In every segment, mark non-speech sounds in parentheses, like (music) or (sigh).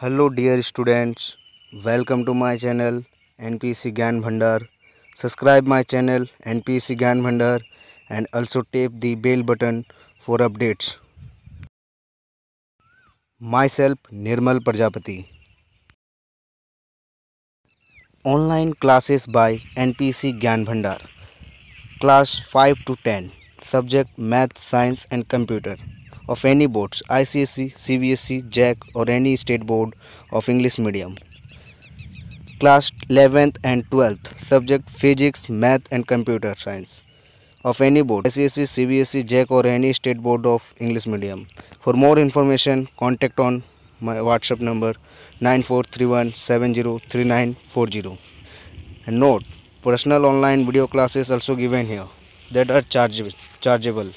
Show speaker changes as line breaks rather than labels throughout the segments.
hello dear students welcome to my channel npc gyan bhandar subscribe my channel npc gyan bhandar and also tap the bell button for updates myself nirmal prajapati online classes by npc gyan bhandar class 5 to 10 subject math science and computer of any boards ICSE, CBSE, JAC or any state board of English medium. Class 11th and 12th subject physics, math and computer science of any board ICSE, CBSE, JAC or any state board of English medium. For more information contact on my WhatsApp number 9431703940. And note, personal online video classes also given here that are chargeable.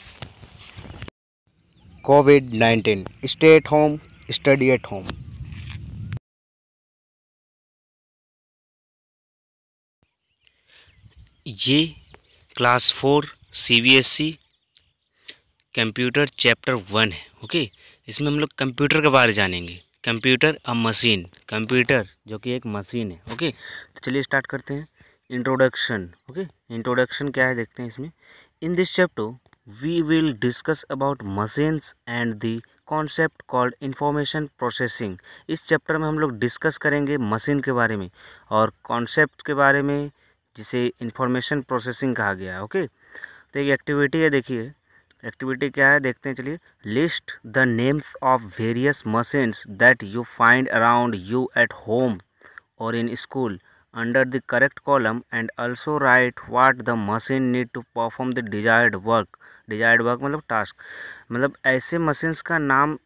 COVID nineteen stay at home study at home
ये class four CBSE computer chapter one है okay इसमें हम लोग computer के बारे जानेंगे computer अ machine computer जो कि एक मशीन है ओके तो चलिए स्टार्ट करते हैं इंट्रोडक्शन ओके इंट्रोडक्शन क्या है देखते हैं इसमें in this chapter we will discuss about machines and the concept called information processing इस चैप्टर में हम लोग डिस्कस करेंगे मशीन के बारे में और कॉन्सेप्ट के बारे में जिसे इंफॉर्मेशन प्रोसेसिंग कहा गया है ओके तो एक एक्टिविटी है देखिए एक्टिविटी क्या है देखते हैं चलिए list the names of various machines that you find around you at home और in school under the correct column and also write what the machine need to perform the desired work desired work मतलब task मतलब ऐसे machines का नाम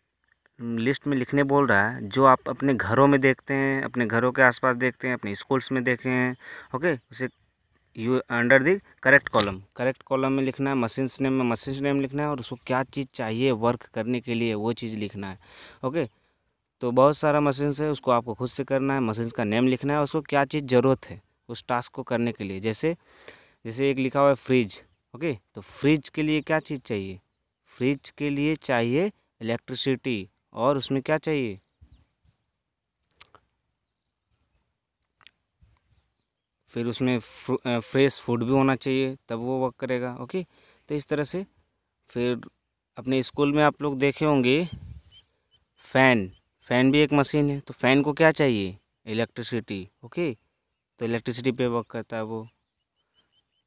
list में लिखने बोल रहा है जो आप अपने घरों में देखते हैं अपने घरों के आसपास देखते हैं अपने स्कूल्स में देखे हैं ओके उसे you under the correct column correct column में लिखना है मशीन्स नेम में मशीन्स नेम लिखना है और उसको क्या चीज़ चाहिए वर्क करने के लिए वो चीज़ लिखना है ओके तो बहुत सारा मशीन्स है उसको आपको खुद से करना है मशीन्स का नेम लिखना है उसको क्या चीज़ ज़रूरत है उस टास्क को करने के लिए जैसे जैसे एक लिखा हुआ है फ्रिज ओके तो फ्रिज के लिए क्या चीज़ चाहिए फ्रिज के लिए चाहिए इलेक्ट्रिसिटी और उसमें क्या चाहिए फिर उसमें फ्रेश फूड भी होना चाहिए तब वो वर्क करेगा ओके तो इस तरह से फिर अपने स्कूल में आप लोग देखे होंगे फ़ैन फ़ैन भी एक मशीन है तो फ़ैन को क्या चाहिए इलेक्ट्रिसिटी ओके तो इलेक्ट्रिसिटी पे वर्क करता है वो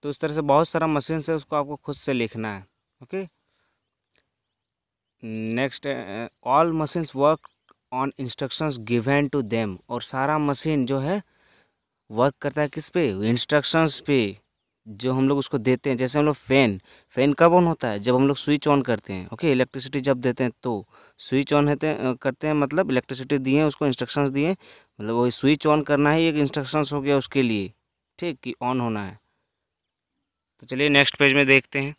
तो इस तरह से बहुत सारा मशीन से उसको आपको खुद से लिखना है okay next all machines work on instructions given to them और सारा मशीन जो है वर्क करता है किस पे इंस्ट्रक्शंस पे जो हम लोग उसको देते हैं जैसे हम लोग फ़ैन फ़ैन कब ऑन होता है जब हम लोग स्विच ऑन करते हैं ओके इलेक्ट्रिसिटी जब देते हैं तो स्विच ऑन करते हैं मतलब इलेक्ट्रिसिटी दिए उसको इंस्ट्रक्शंस दिए मतलब वही स्विच ऑन करना ही एक इंस्ट्रक्शंस हो गया उसके लिए ठीक कि ऑन होना है तो चलिए नेक्स्ट पेज में देखते हैं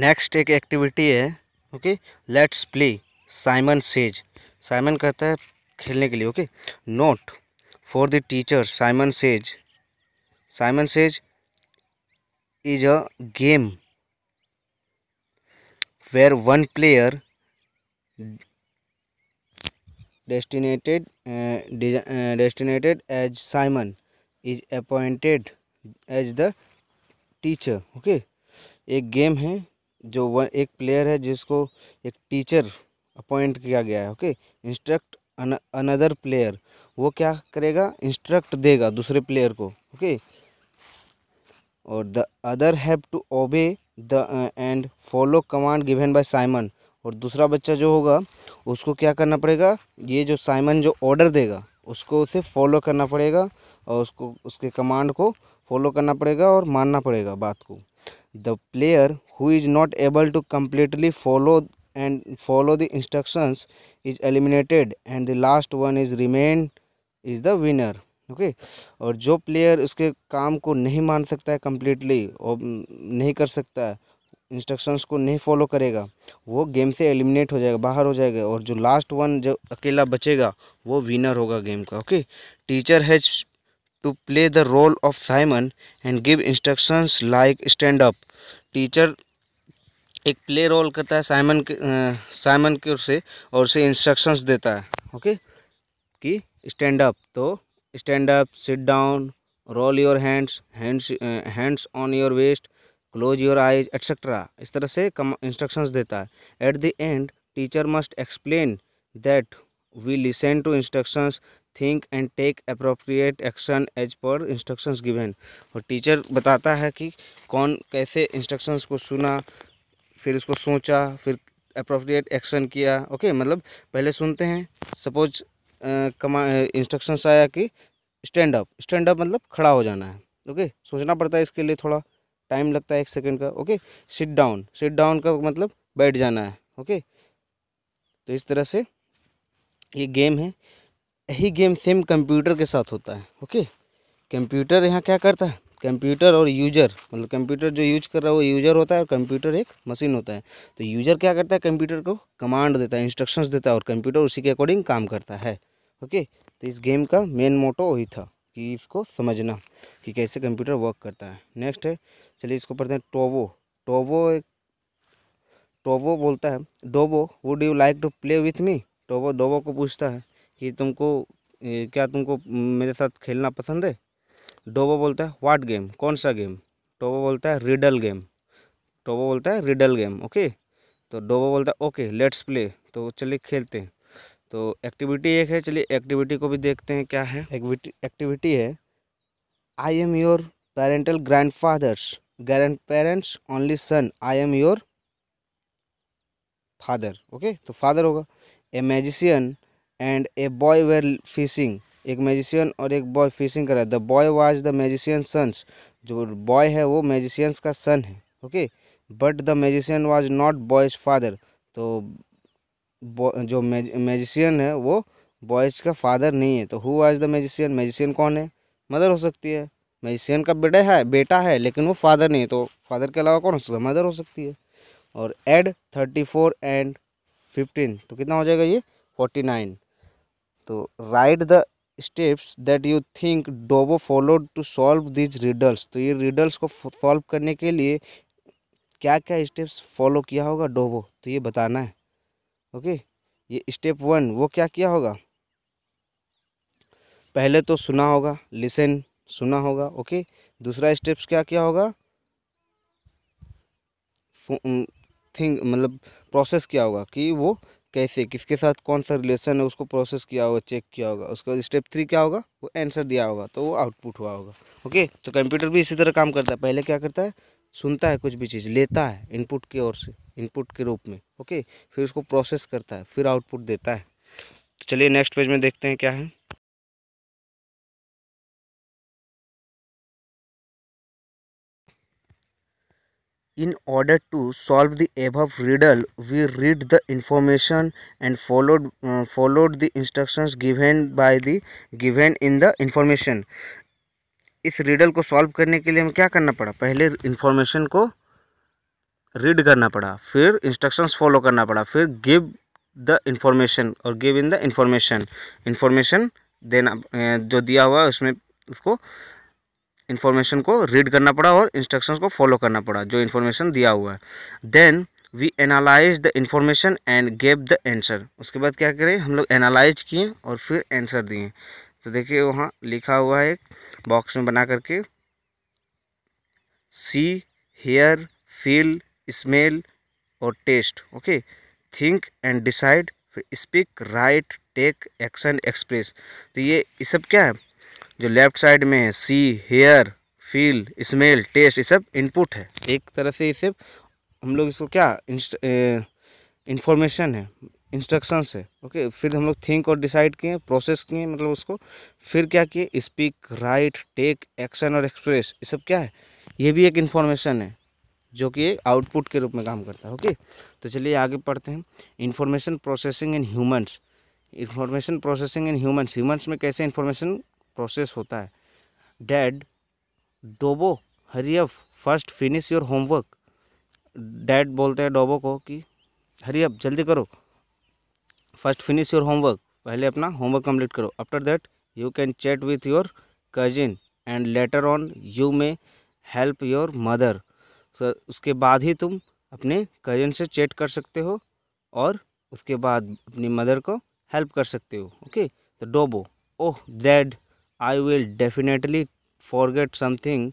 नेक्स्ट एक एक्टिविटी है okay let's play Simon says Simon कहता है खेलने के लिए okay note for the teacher Simon says Simon says is a game where one player destinated destinated as Simon is appointed as the teacher okay एक game है जो one एक player है जिसको एक टीचर अपॉइंट किया गया है ओके इंस्ट्रक्ट अनदर प्लेयर वो क्या करेगा इंस्ट्रक्ट देगा दूसरे प्लेयर को ओके और the other have to obey the and follow command given by Simon और दूसरा बच्चा जो होगा उसको क्या करना पड़ेगा ये जो साइमन जो ऑर्डर देगा उसको उसे फॉलो करना पड़ेगा और उसको उसके कमांड को फॉलो करना पड़ेगा और मानना पड़ेगा बात को the player who is not able to completely follow and follow the instructions is eliminated and the last one is remain is the winner okay और जो प्लेयर उसके काम को नहीं मान सकता है कम्प्लीटली और mm, नहीं कर सकता है इंस्ट्रक्शंस को नहीं फॉलो करेगा वो गेम से एलिमिनेट हो जाएगा बाहर हो जाएगा और जो लास्ट वन जो अकेला बचेगा वो विनर होगा गेम का okay teacher has to play the role of Simon and give instructions like stand up teacher एक प्ले रोल करता है साइमन के साइमन के से और उसे इंस्ट्रक्शंस देता है
ओके कि स्टैंड अप तो stand up sit down roll your hands hands hands on your waist close your eyes etcetera इस तरह से कम इंस्ट्रक्शंस देता है at the end teacher must explain that we listen to instructions think and take appropriate action as per instructions given और teacher बताता है कि कौन कैसे इंस्ट्रक्शंस को सुना फिर उसको सोचा फिर अप्रोप्रिएट एक्शन किया ओके okay, मतलब पहले सुनते हैं
सपोज कमा इंस्ट्रक्शंस आया कि स्टैंड अप स्टैंड अप मतलब खड़ा हो जाना है ओके okay? सोचना पड़ता है इसके लिए थोड़ा टाइम लगता है एक सेकेंड का okay sit down sit down का मतलब बैठ जाना है ओके तो इस तरह से ये गेम है यही गेम सेम कंप्यूटर के साथ होता है ओके कंप्यूटर यहाँ क्या करता है कंप्यूटर और यूजर मतलब कंप्यूटर जो यूज कर रहा है वो यूजर होता है और कंप्यूटर एक मशीन होता है तो यूजर क्या करता है कंप्यूटर को कमांड देता है इंस्ट्रक्शंस देता है और कंप्यूटर उसी के अकॉर्डिंग काम करता है ओके तो इस गेम का मेन मोटो वही था कि इसको समझना कि कैसे कंप्यूटर वर्क करता है नेक्स्ट है चलिए इसको पढ़ते हैं टोवो टोवो एक
टोवो बोलता है Dobo would you like to play with me Tobo Dobo को पूछता है कि तुमको क्या तुमको मेरे साथ खेलना पसंद है डोबो बोलता है वाट गेम कौन सा गेम टोबो बोलता है रिडल गेम टोबो बोलता है रिडल गेम ओके तो डोबो बोलता है ओके लेट्स प्ले तो चलिए खेलते हैं तो एक्टिविटी एक है चलिए एक्टिविटी को भी देखते हैं क्या है एक्टिविटी
एक्टिविटी है I am your parental grandfather's grandparents only son I am your father okay तो फादर होगा a magician and a boy were fishing एक मैजिशियन और एक बॉय फिशिंग कर रहा है the boy was the magician son's जो boy है वो मैजिशियंस का सन है okay but the magician was not boy's father तो जो मैजिशियन है वो बॉयज का फादर नहीं है तो who was the magician magician कौन है मदर हो सकती है मैजिशियन का बेटा है बेटा है लेकिन वो फादर नहीं है तो फादर के अलावा कौन हो सकता है मदर हो सकती है और add thirty four and fifteen तो कितना हो जाएगा ये फोर्टी नाइन तो write the steps that you think Dobo followed to solve these riddles तो ये रिडल्स को सॉल्व करने के लिए क्या क्या स्टेप्स फॉलो किया होगा डोबो तो ये बताना है ओके ये स्टेप वन वो क्या किया होगा पहले तो सुना होगा लिसन सुना होगा ओके दूसरा स्टेप्स क्या क्या होगा थिंग मतलब प्रोसेस क्या होगा कि वो कैसे किसके साथ कौन सा रिलेशन है उसको प्रोसेस किया होगा चेक किया होगा उसका स्टेप थ्री क्या होगा वो आंसर दिया होगा तो वो आउटपुट हुआ होगा ओके तो कंप्यूटर भी इसी तरह काम करता है पहले क्या करता है
सुनता है कुछ भी चीज़ लेता है इनपुट की ओर
से इनपुट के रूप में ओके फिर उसको प्रोसेस करता है फिर आउटपुट देता है तो चलिए नेक्स्ट पेज में देखते हैं क्या है In order to solve the above riddle, we read the information and followed uh, followed the instructions given by the given in the information. इस रिडल को सॉल्व करने के लिए हमें क्या करना पड़ा पहले इन्फॉर्मेशन को रीड करना
पड़ा फिर इंस्ट्रक्शंस फॉलो करना पड़ा फिर गिव द इन्फॉर्मेशन और give in the information information देना जो दिया हुआ है उसमें उसको इन्फॉर्मेशन को रीड करना पड़ा और इंस्ट्रक्शंस को फॉलो करना पड़ा जो इन्फॉर्मेशन दिया हुआ है then we analyse the information and gave the answer उसके बाद क्या करें हम लोग एनालाइज किए और फिर एंसर दिए तो देखिए वहाँ लिखा हुआ है एक बॉक्स में बना करके
सी हेयर फील स्मेल और taste okay think and decide फिर speak write take
action express तो ये सब क्या है जो लेफ्ट साइड में है see hear feel smell taste ये सब इनपुट है एक तरह से ये सब हम लोग इसको क्या इंफॉर्मेशन है इंस्ट्रक्शंस है ओके फिर हम लोग थिंक और डिसाइड किए प्रोसेस किए मतलब उसको फिर क्या किए स्पीक राइट टेक एक्शन और एक्सप्रेस ये सब क्या है ये भी एक इन्फॉर्मेशन है जो कि आउटपुट के रूप में काम करता है ओके तो चलिए आगे पढ़ते हैं information processing in humans information processing in humans humans में कैसे इन्फॉर्मेशन प्रोसेस होता है dad Dobo hurry up first finish your homework dad बोलते हैं डोबो को कि हरियफ जल्दी करो फर्स्ट फिनिश योर होमवर्क पहले अपना होमवर्क कंप्लीट करो after that you can chat with your cousin and later on you may help your mother sir उसके बाद ही तुम अपने कजिन से चैट कर सकते हो और उसके बाद अपनी मदर को हेल्प कर सकते हो ओके तो Dobo oh dad I will definitely forget something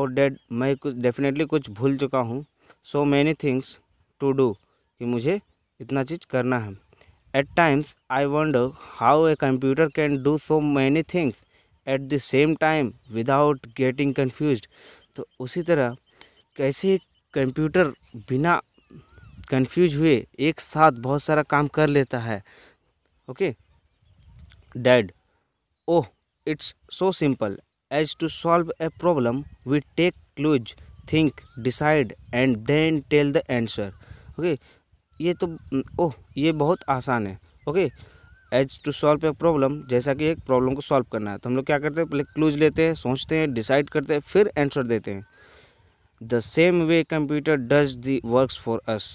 और डेड मैं कुछ डेफिनेटली कुछ भूल चुका हूँ so many things to do कि मुझे इतना चीज़ करना है at times I wonder how a computer can do so many things at the same time without getting confuse तो उसी तरह कैसे कंप्यूटर बिना कन्फ्यूज हुए एक साथ बहुत सारा काम कर लेता है okay dad oh it's so simple as to solve a problem we take clues think decide and then tell the answer okay ये तो ओह ये बहुत आसान है okay as to solve a problem जैसा कि एक प्रॉब्लम को सॉल्व करना है तो हम लोग क्या करते हैं पहले क्लूज लेते हैं सोचते हैं डिसाइड करते हैं फिर आंसर देते हैं the same way computer does the works for us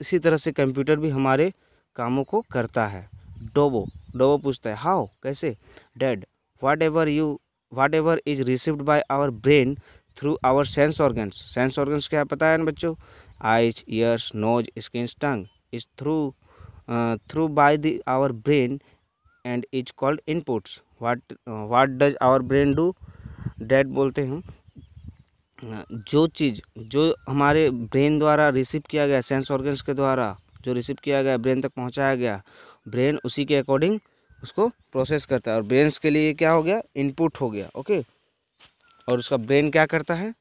इसी तरह से कंप्यूटर भी हमारे कामों को करता है डोबो डोबो पूछता है हाउ कैसे dad whatever you whatever is received by our brain through our sense organs sense organs क्या पता है ना बच्चों eyes ears nose skin tongue is through through by the our brain and is called inputs what what does our brain do dad बोलते हैं uh, जो चीज़ जो हमारे ब्रेन द्वारा रिसीव किया गया सेंस ऑर्गन्स के द्वारा जो रिसीव किया गया ब्रेन तक पहुंचाया गया ब्रेन उसी के अकॉर्डिंग उसको प्रोसेस करता है और ब्रेंस के लिए क्या हो गया इनपुट हो गया ओके और उसका ब्रेन क्या करता है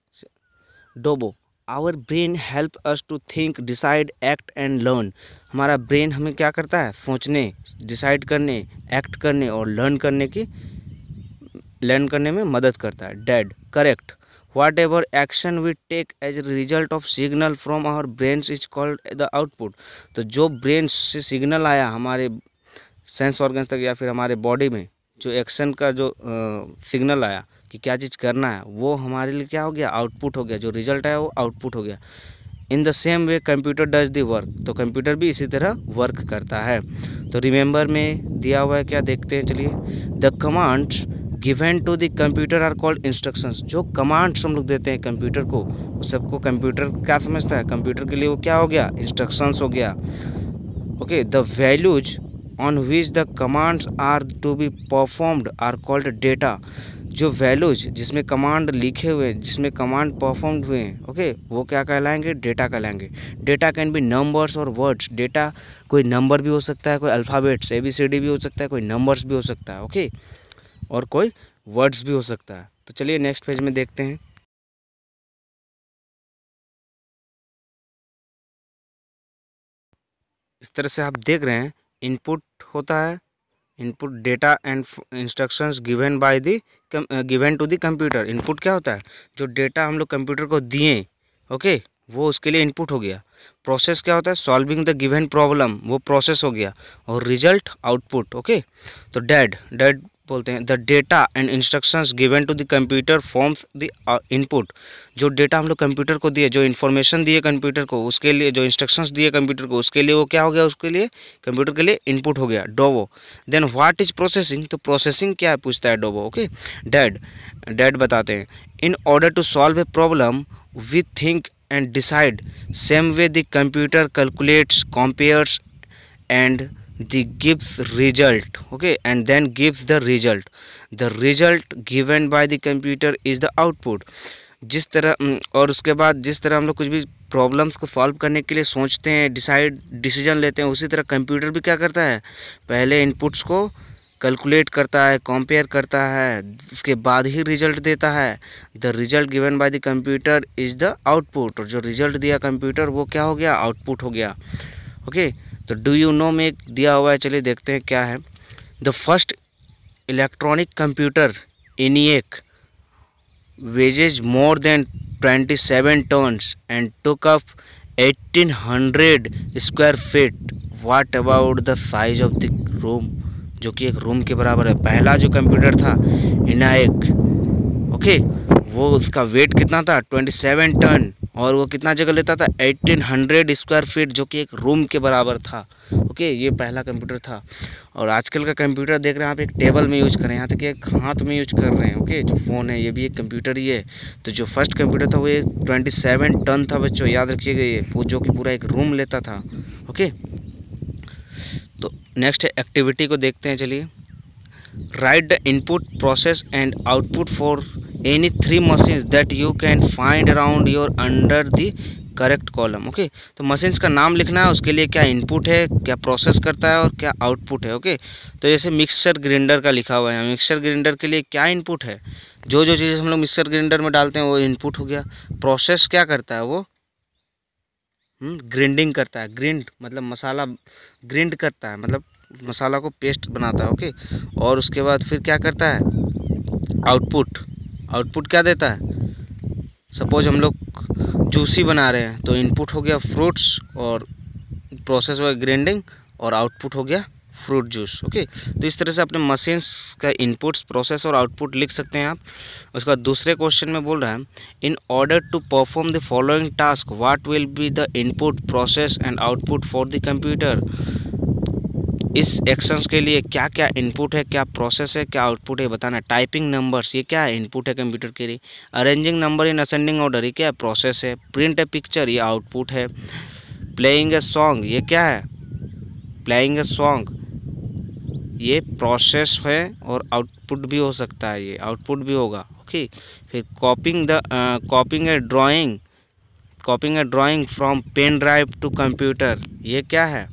Dobo our brain help us to think decide act and learn हमारा ब्रेन हमें क्या करता है सोचने डिसाइड करने एक्ट करने और लर्न करने की लर्न करने में मदद करता है dad correct whatever action we take as result of signal from our brain is called the output तो जो ब्रेन से सिग्नल आया हमारे सेंस ऑर्गन्स तक या फिर हमारे बॉडी में जो एक्शन का जो सिग्नल आया कि क्या चीज़ करना है वो हमारे लिए क्या हो गया आउटपुट हो गया जो रिजल्ट आया वो आउटपुट हो गया in the same way computer does the work तो कंप्यूटर भी इसी तरह वर्क करता है तो रिमेंबर में दिया हुआ है क्या देखते हैं चलिए the commands given to the computer are called instructions जो कमांड्स हम लोग देते हैं कंप्यूटर को उस सबको कंप्यूटर क्या समझता है कंप्यूटर के लिए वो क्या हो गया इंस्ट्रक्शंस हो गया okay the values on which the commands are to be performed are called data जो वैल्यूज जिसमें कमांड लिखे हुए हैं जिसमें कमांड परफॉर्म हुए हैं ओके वो क्या कहलाएंगे डेटा कहलाएंगे डेटा कैन बी नंबर्स और वर्ड्स डेटा कोई नंबर भी हो सकता है कोई alphabets A B C D भी हो सकता है कोई नंबर्स भी हो सकता है ओके और कोई वर्ड्स भी हो सकता है तो चलिए नेक्स्ट पेज में देखते हैं इस तरह से आप देख रहे हैं इनपुट होता है input data and instructions given by the given to the computer input क्या होता है जो डेटा हम लोग कंप्यूटर को दिए ओके वो उसके लिए इनपुट हो गया प्रोसेस क्या होता है सॉल्विंग द गिवन प्रॉब्लम वो प्रोसेस हो गया और रिजल्ट आउटपुट ओके तो डेड डेड बोलते हैं the data and instructions given to the computer forms the input जो डेटा हम लोग कंप्यूटर को दिए जो इन्फॉर्मेशन दिए कंप्यूटर को उसके लिए जो इंस्ट्रक्शंस दिए कंप्यूटर को उसके लिए वो क्या हो गया उसके लिए कंप्यूटर के लिए इनपुट हो गया Dobo then what is processing तो प्रोसेसिंग क्या है पूछता है डोवो ओके डैड डैड बताते हैं in order to solve a problem we think and decide same way the computer calculates compares and the gives result okay and then gives the result the result given by the computer is the output जिस तरह और उसके बाद जिस तरह हम लोग कुछ भी प्रॉब्लम्स को सॉल्व करने के लिए सोचते हैं डिसाइड डिसीजन लेते हैं उसी तरह कंप्यूटर भी क्या करता है पहले इनपुट्स को कैलकुलेट करता है कंपेयर करता है उसके बाद ही रिजल्ट देता है the result given by the computer is the output और जो रिजल्ट दिया कंप्यूटर वो क्या हो गया आउटपुट हो गया ओके okay? तो डू यू नो में दिया हुआ है चलिए देखते हैं क्या है the first electronic computer ENIAC weighs more than twenty seven tons and took up eighteen hundred square feet what about the size of the room जो कि एक रूम के बराबर है पहला जो कंप्यूटर था इनाएक ओके वो उसका वेट कितना था ट्वेंटी सेवन टन और वो कितना जगह लेता था 1800 स्क्वायर फीट जो कि एक रूम के बराबर था ओके ये पहला कंप्यूटर था और आजकल का कंप्यूटर देख रहे हैं आप एक टेबल में यूज कर रहे हैं यहाँ तक एक हाथ में यूज कर रहे हैं ओके जो फ़ोन है ये भी एक कंप्यूटर ही है तो जो फर्स्ट कंप्यूटर था वो एक ट्वेंटी टन था बच्चों याद रखिएगा ये जो कि पूरा एक रूम लेता था ओके तो नेक्स्ट एक्टिविटी को देखते हैं चलिए write the input process and output for any three machines that you can find around your under the correct column okay तो मशीन्स का नाम लिखना है उसके लिए क्या इनपुट है क्या प्रोसेस करता है और क्या आउटपुट है ओके तो जैसे मिक्सर ग्राइंडर का लिखा हुआ है मिक्सर ग्राइंडर के लिए क्या इनपुट है जो जो चीज़ें हम लोग मिक्सर ग्राइंडर में डालते हैं वो इनपुट हो गया प्रोसेस क्या करता है वो ग्रिंडिंग हम्म, करता है ग्रिंड मतलब मसाला ग्रिंड करता है मतलब मसाला को पेस्ट बनाता है ओके और उसके बाद फिर क्या करता है आउटपुट आउटपुट क्या देता है सपोज हम लोग जूसी बना रहे हैं तो इनपुट हो गया फ्रूट्स और प्रोसेस हुआ ग्राइंडिंग और आउटपुट हो गया फ्रूट जूस ओके तो इस तरह से अपने मशीन्स का इनपुट्स प्रोसेस और आउटपुट लिख सकते हैं आप उसका दूसरे क्वेश्चन में बोल रहा है in order to perform the following task what will be the input process and output for the computer इस एक्शंस के लिए क्या क्या इनपुट है क्या प्रोसेस है क्या आउटपुट है बताना टाइपिंग नंबर्स ये क्या है इनपुट है कंप्यूटर के लिए arranging numbers in ascending order ये क्या है प्रोसेस है प्रिंट ए पिक्चर ये आउटपुट है प्लेइंग ए सॉन्ग ये क्या है प्लेइंग ए सॉन्ग ये प्रोसेस है और आउटपुट भी हो सकता है ये आउटपुट भी होगा ओके फिर copying the copying a drawing copying a drawing from pen drive to computer ये क्या है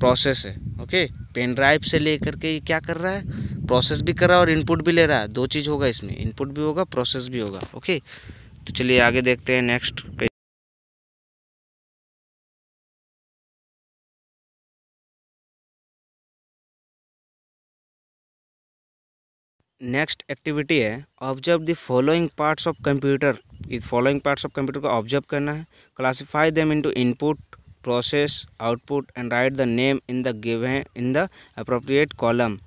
प्रोसेस है ओके पेन ड्राइव से लेकर के ये क्या कर रहा है प्रोसेस भी कर रहा है और इनपुट भी ले रहा है दो चीज़ होगा इसमें इनपुट भी होगा
प्रोसेस भी होगा ओके तो चलिए आगे देखते हैं नेक्स्ट पे नेक्स्ट एक्टिविटी है observe the
following parts of computer इस फॉलोइंग पार्ट्स ऑफ कंप्यूटर को ऑब्जर्व करना है classify them into input process output and write the name in the given in the appropriate column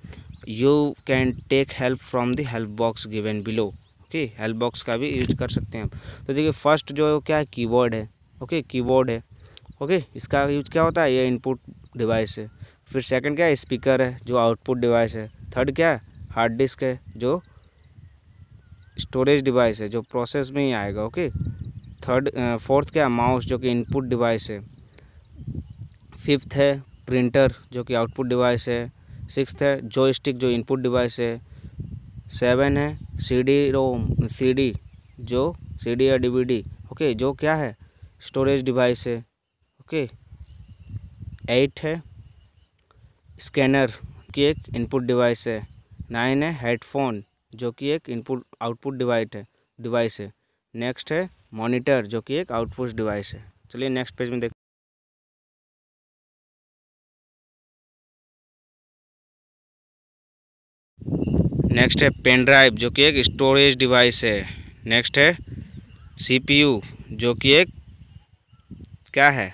you can take help from the help box given below okay help box का भी use कर सकते हैं आप तो देखिए first जो क्या है कीबोर्ड है ओके कीबोर्ड है ओके इसका यूज क्या होता है ये इनपुट डिवाइस है फिर सेकंड क्या है स्पीकर है जो आउटपुट डिवाइस है थर्ड क्या है हार्ड डिस्क है जो स्टोरेज डिवाइस है जो प्रोसेस में ही आएगा ओके थर्ड फोर्थ क्या है माउस जो कि इनपुट डिवाइस है फिफ्थ है प्रिंटर जो कि आउटपुट डिवाइस है सिक्स्थ है जो स्टिक जो इनपुट डिवाइस है सेवन है सी डी रोम सी डी जो सी डी या डी वी डी ओके जो क्या है स्टोरेज डिवाइस है ओके एट है स्कैनर की एक इनपुट डिवाइस है नाइन है हेडफोन जो कि एक इनपुट आउटपुट डिवाइस है डिवाइस है नेक्स्ट है मॉनिटर जो कि एक आउटपुट डिवाइस है चलिए नेक्स्ट पेज में
देख नेक्स्ट है पेन ड्राइव जो कि एक स्टोरेज डिवाइस है
नेक्स्ट है सीपीयू जो कि एक क्या है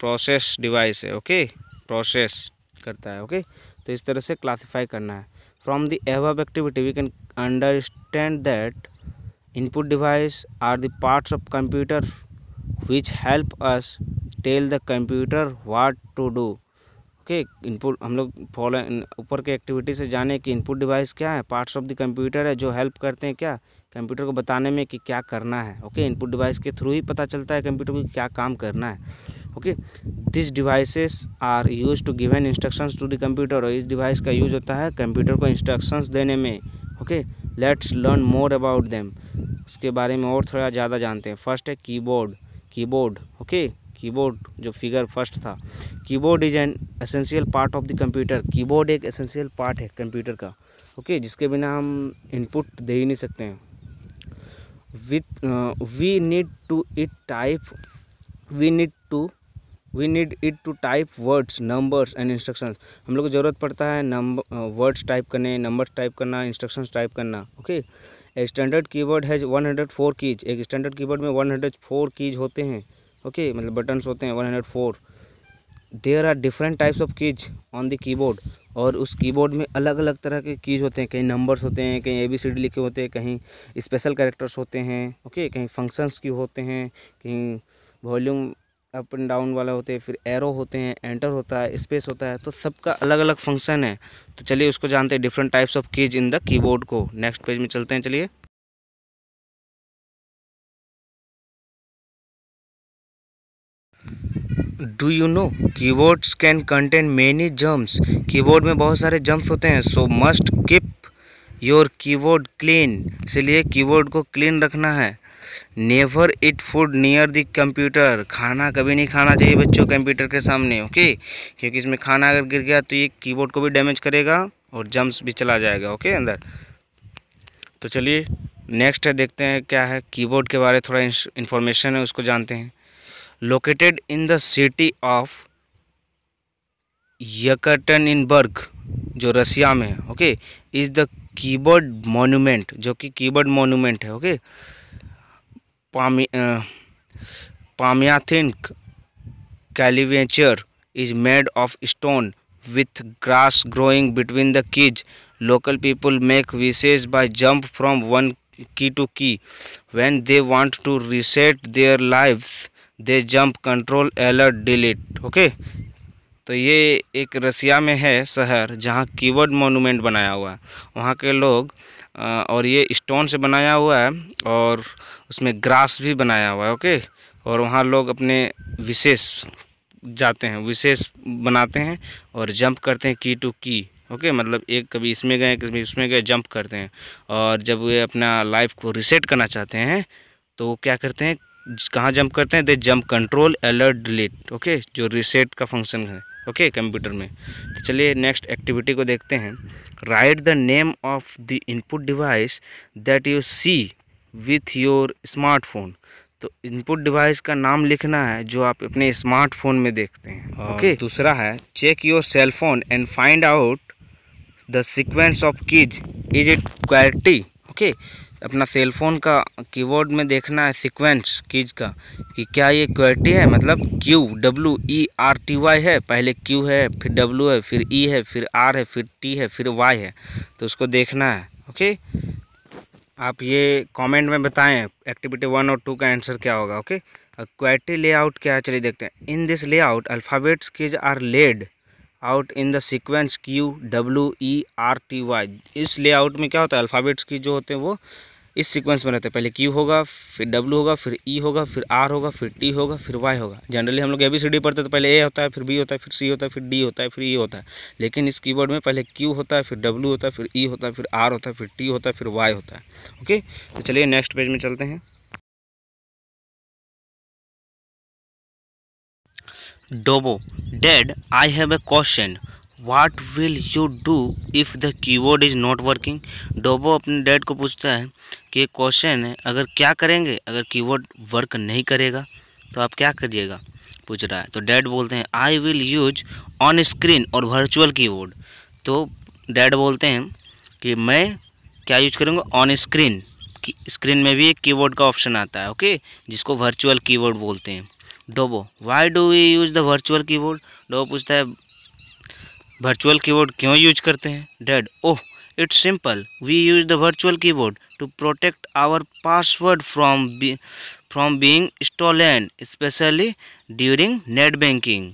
प्रोसेस डिवाइस है ओके प्रोसेस करता है ओके तो इस तरह से क्लासीफाई करना है from the above activity we can understand that input device are the parts of computer which help us tell the computer what to do okay input हम लोग फॉलो ऊपर के एक्टिविटी से जाने कि इनपुट डिवाइस क्या है पार्ट्स ऑफ द कंप्यूटर है जो हेल्प करते हैं क्या कंप्यूटर को बताने में कि क्या करना है ओके इनपुट डिवाइस के थ्रू ही पता चलता है कंप्यूटर को क्या काम करना है okay this devices are use to given instructions to the computer और इस डिवाइस का यूज होता है कंप्यूटर को इंस्ट्रक्शंस देने में okay let's learn more about them उसके बारे में और थोड़ा ज़्यादा जानते हैं फर्स्ट है कीबोर्ड कीबोर्ड ओके कीबोर्ड जो फिगर फर्स्ट था keyboard is an essential part of the computer keyboard एक एसेंशियल पार्ट है कंप्यूटर का ओके okay, जिसके बिना हम इनपुट दे ही नहीं सकते हैं with we need to it type we need to we need it to type words numbers and instructions हम लोग को ज़रूरत पड़ता है नंबर वर्ड्स टाइप करने नंबर्स टाइप करना इंस्ट्रक्शंस टाइप करना okay standard keyboard has 104 keys एक स्टैंडर्ड कीबोर्ड में 104 कीज होते हैं ओके मतलब बटन्स होते हैं one hundred four there are different types of keys on the keyboard और उस कीबोर्ड में अलग अलग तरह के कीज होते हैं कहीं नंबर्स होते हैं कहीं ए बी सी डी लिखे होते हैं कहीं स्पेशल कैरेक्टर्स होते हैं ओके कहीं फंक्शंस की होते हैं कहीं वॉल्यूम अप एंड डाउन वाला होते हैं फिर एरो होते हैं एंटर होता है स्पेस होता है तो सबका अलग अलग फंक्शन है तो चलिए उसको जानते हैं different types of keys in the keyboard को नेक्स्ट पेज में चलते हैं चलिए
do you know keyboards can contain many germs keyboard
में बहुत सारे जम्प्स होते हैं so must keep your keyboard clean इसलिए कीबोर्ड को क्लीन रखना है never eat food near the computer खाना कभी नहीं खाना चाहिए बच्चों कंप्यूटर के सामने ओके क्योंकि इसमें खाना अगर गिर गया तो ये कीबोर्ड को भी डैमेज करेगा और जम्प्स भी चला जाएगा ओके अंदर तो चलिए नेक्स्ट है देखते हैं क्या है कीबोर्ड के बारे थोड़ा इंफॉर्मेशन है उसको जानते हैं located in the city of Yekaterinburg जो रसिया में है okay is the keyboard monument जो कि कीबर्ड मोन्यूमेंट है ओके पामियाथिन कैलिवेंचर is made of stone with grass growing between the keys local people make wishes by jump from one key to key when they want to reset their lives they jump control alert delete okay तो ये एक रसिया में है शहर जहाँ keyword monument बनाया हुआ है वहाँ के लोग और ये स्टोन से बनाया हुआ है और उसमें ग्रास भी बनाया हुआ है ओके और वहाँ लोग अपने विशेष जाते हैं विशेष बनाते हैं और जंप करते हैं की टू की ओके okay, मतलब एक कभी इसमें गए कभी उसमें गए जंप करते हैं और जब वे अपना लाइफ को रिसेट करना चाहते हैं तो वो क्या करते हैं कहाँ जंप करते हैं they jump control alert delete okay जो रिसेट का फंक्शन है ओके okay, कंप्यूटर में तो चलिए नेक्स्ट एक्टिविटी को देखते हैं right the name of the input device that you see with your smartphone तो इनपुट डिवाइस का नाम लिखना है जो आप अपने स्मार्टफोन में देखते हैं ओके okay? दूसरा है check your cell phone and find out the sequence of keys is it quality okay अपना सेलफोन का कीबोर्ड में देखना है सीक्वेंस कीज का कि क्या ये क्वेटी है मतलब Q W E R T Y है पहले क्यू है फिर डब्ल्यू है फिर ई e है फिर आर है फिर टी है फिर वाई है तो उसको देखना है ओके आप ये कमेंट में बताएं एक्टिविटी वन और टू का आंसर क्या होगा ओके ले लेआउट क्या है चलिए देखते हैं in this layout alphabets keys are laid out in the sequence Q W E R T Y इस लेआउट में क्या होता है अल्फ़ाबेट्स की जो होते हैं वो इस सीक्वेंस में रहते हैं पहले क्यू होगा फिर डब्ल्यू होगा फिर ई e होगा फिर आर होगा फिर टी होगा फिर वाई होगा जनरली हम लोग ए बी सी डी पढ़ते तो पहले ए होता है फिर बी होता है फिर सी होता है फिर डी होता है फिर ई e होता है लेकिन इस कीबोर्ड में पहले क्यू होता है फिर डब्ल्यू होता है फिर ई e होता है फिर आर होता है फिर टी होता है फिर वाई होता है ओके तो चलिए नेक्स्ट पेज में चलते हैं Dobo dad I have a question what will you do if the keyboard is not working Dobo अपने डैड को पूछता है कि एक क्वेश्चन है अगर क्या करेंगे अगर कीबोर्ड वर्क नहीं करेगा तो आप क्या करिएगा पूछ रहा है तो डैड बोलते हैं I will use on screen और वर्चुअल कीबोर्ड तो डैड बोलते हैं कि मैं क्या यूज करूँगा ऑन स्क्रीन स्क्रीन में भी एक कीबोर्ड का ऑप्शन आता है ओके जिसको वर्चुअल कीबोर्ड बोलते हैं Dobo why do we use the virtual keyboard Dobo पूछता है वर्चुअल कीबोर्ड क्यों यूज करते हैं dad oh it's simple we use the virtual keyboard to protect our password from from being stolen specially during net banking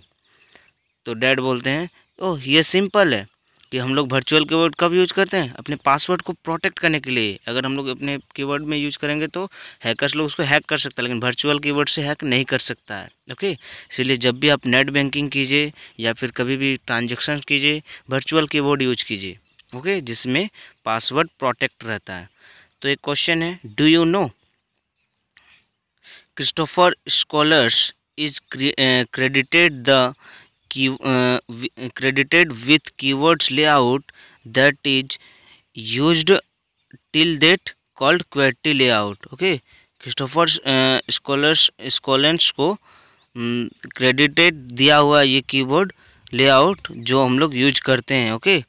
तो dad बोलते हैं ओह oh, ये simple है कि हम लोग वर्चुअल कीवर्ड कब यूज़ करते हैं अपने पासवर्ड को प्रोटेक्ट करने के लिए अगर हम लोग अपने कीवर्ड में यूज़ करेंगे तो हैकर्स लोग उसको हैक कर सकता है लेकिन वर्चुअल कीवर्ड से हैक नहीं कर सकता है ओके इसीलिए जब भी आप नेट बैंकिंग कीजिए या फिर कभी भी ट्रांजेक्शन कीजिए वर्चुअल की यूज कीजिए ओके जिसमें पासवर्ड प्रोटेक्ट रहता है तो एक क्वेश्चन है do you know Christopher Sholes is credited the key credited with keywords layout that is used till date called क्वेटी layout okay Christopher Sholes Sholes को क्रेडिटेड दिया हुआ ये कीबोर्ड लेआउट जो हम लोग यूज करते हैं ओके okay?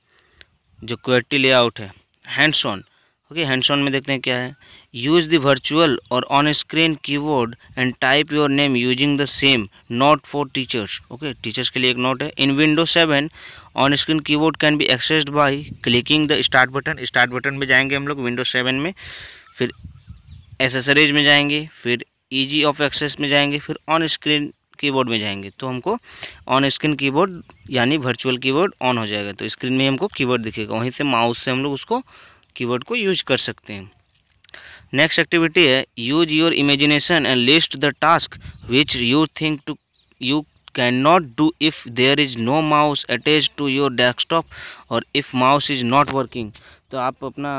जो क्वेटी लेआउट है hands on okay hands on में देखते हैं क्या है Use the virtual or on-screen keyboard and type your name using the same. Not for teachers. Okay, teachers के लिए एक note है. In Windows 7, on-screen keyboard can be accessed by clicking the Start button. Start button में जाएंगे हम लोग Windows 7 में, फिर एसेसरीज में जाएंगे, फिर ईजी ऑफ एक्सेस में जाएंगे, फिर ऑन स्क्रीन कीबोर्ड में जाएंगे तो हमको ऑन स्क्रीन कीबोर्ड यानी वर्चुअल कीबोर्ड ऑन हो जाएगा तो स्क्रीन में हमको कीबोर्ड दिखेगा वहीं से माउस से हम लोग उसको कीबोर्ड को यूज कर सकते हैं नेक्स्ट एक्टिविटी है use your imagination and list the task which you think to you can not do if there is no mouse attach to your desktop और if mouse is not working तो आप अपना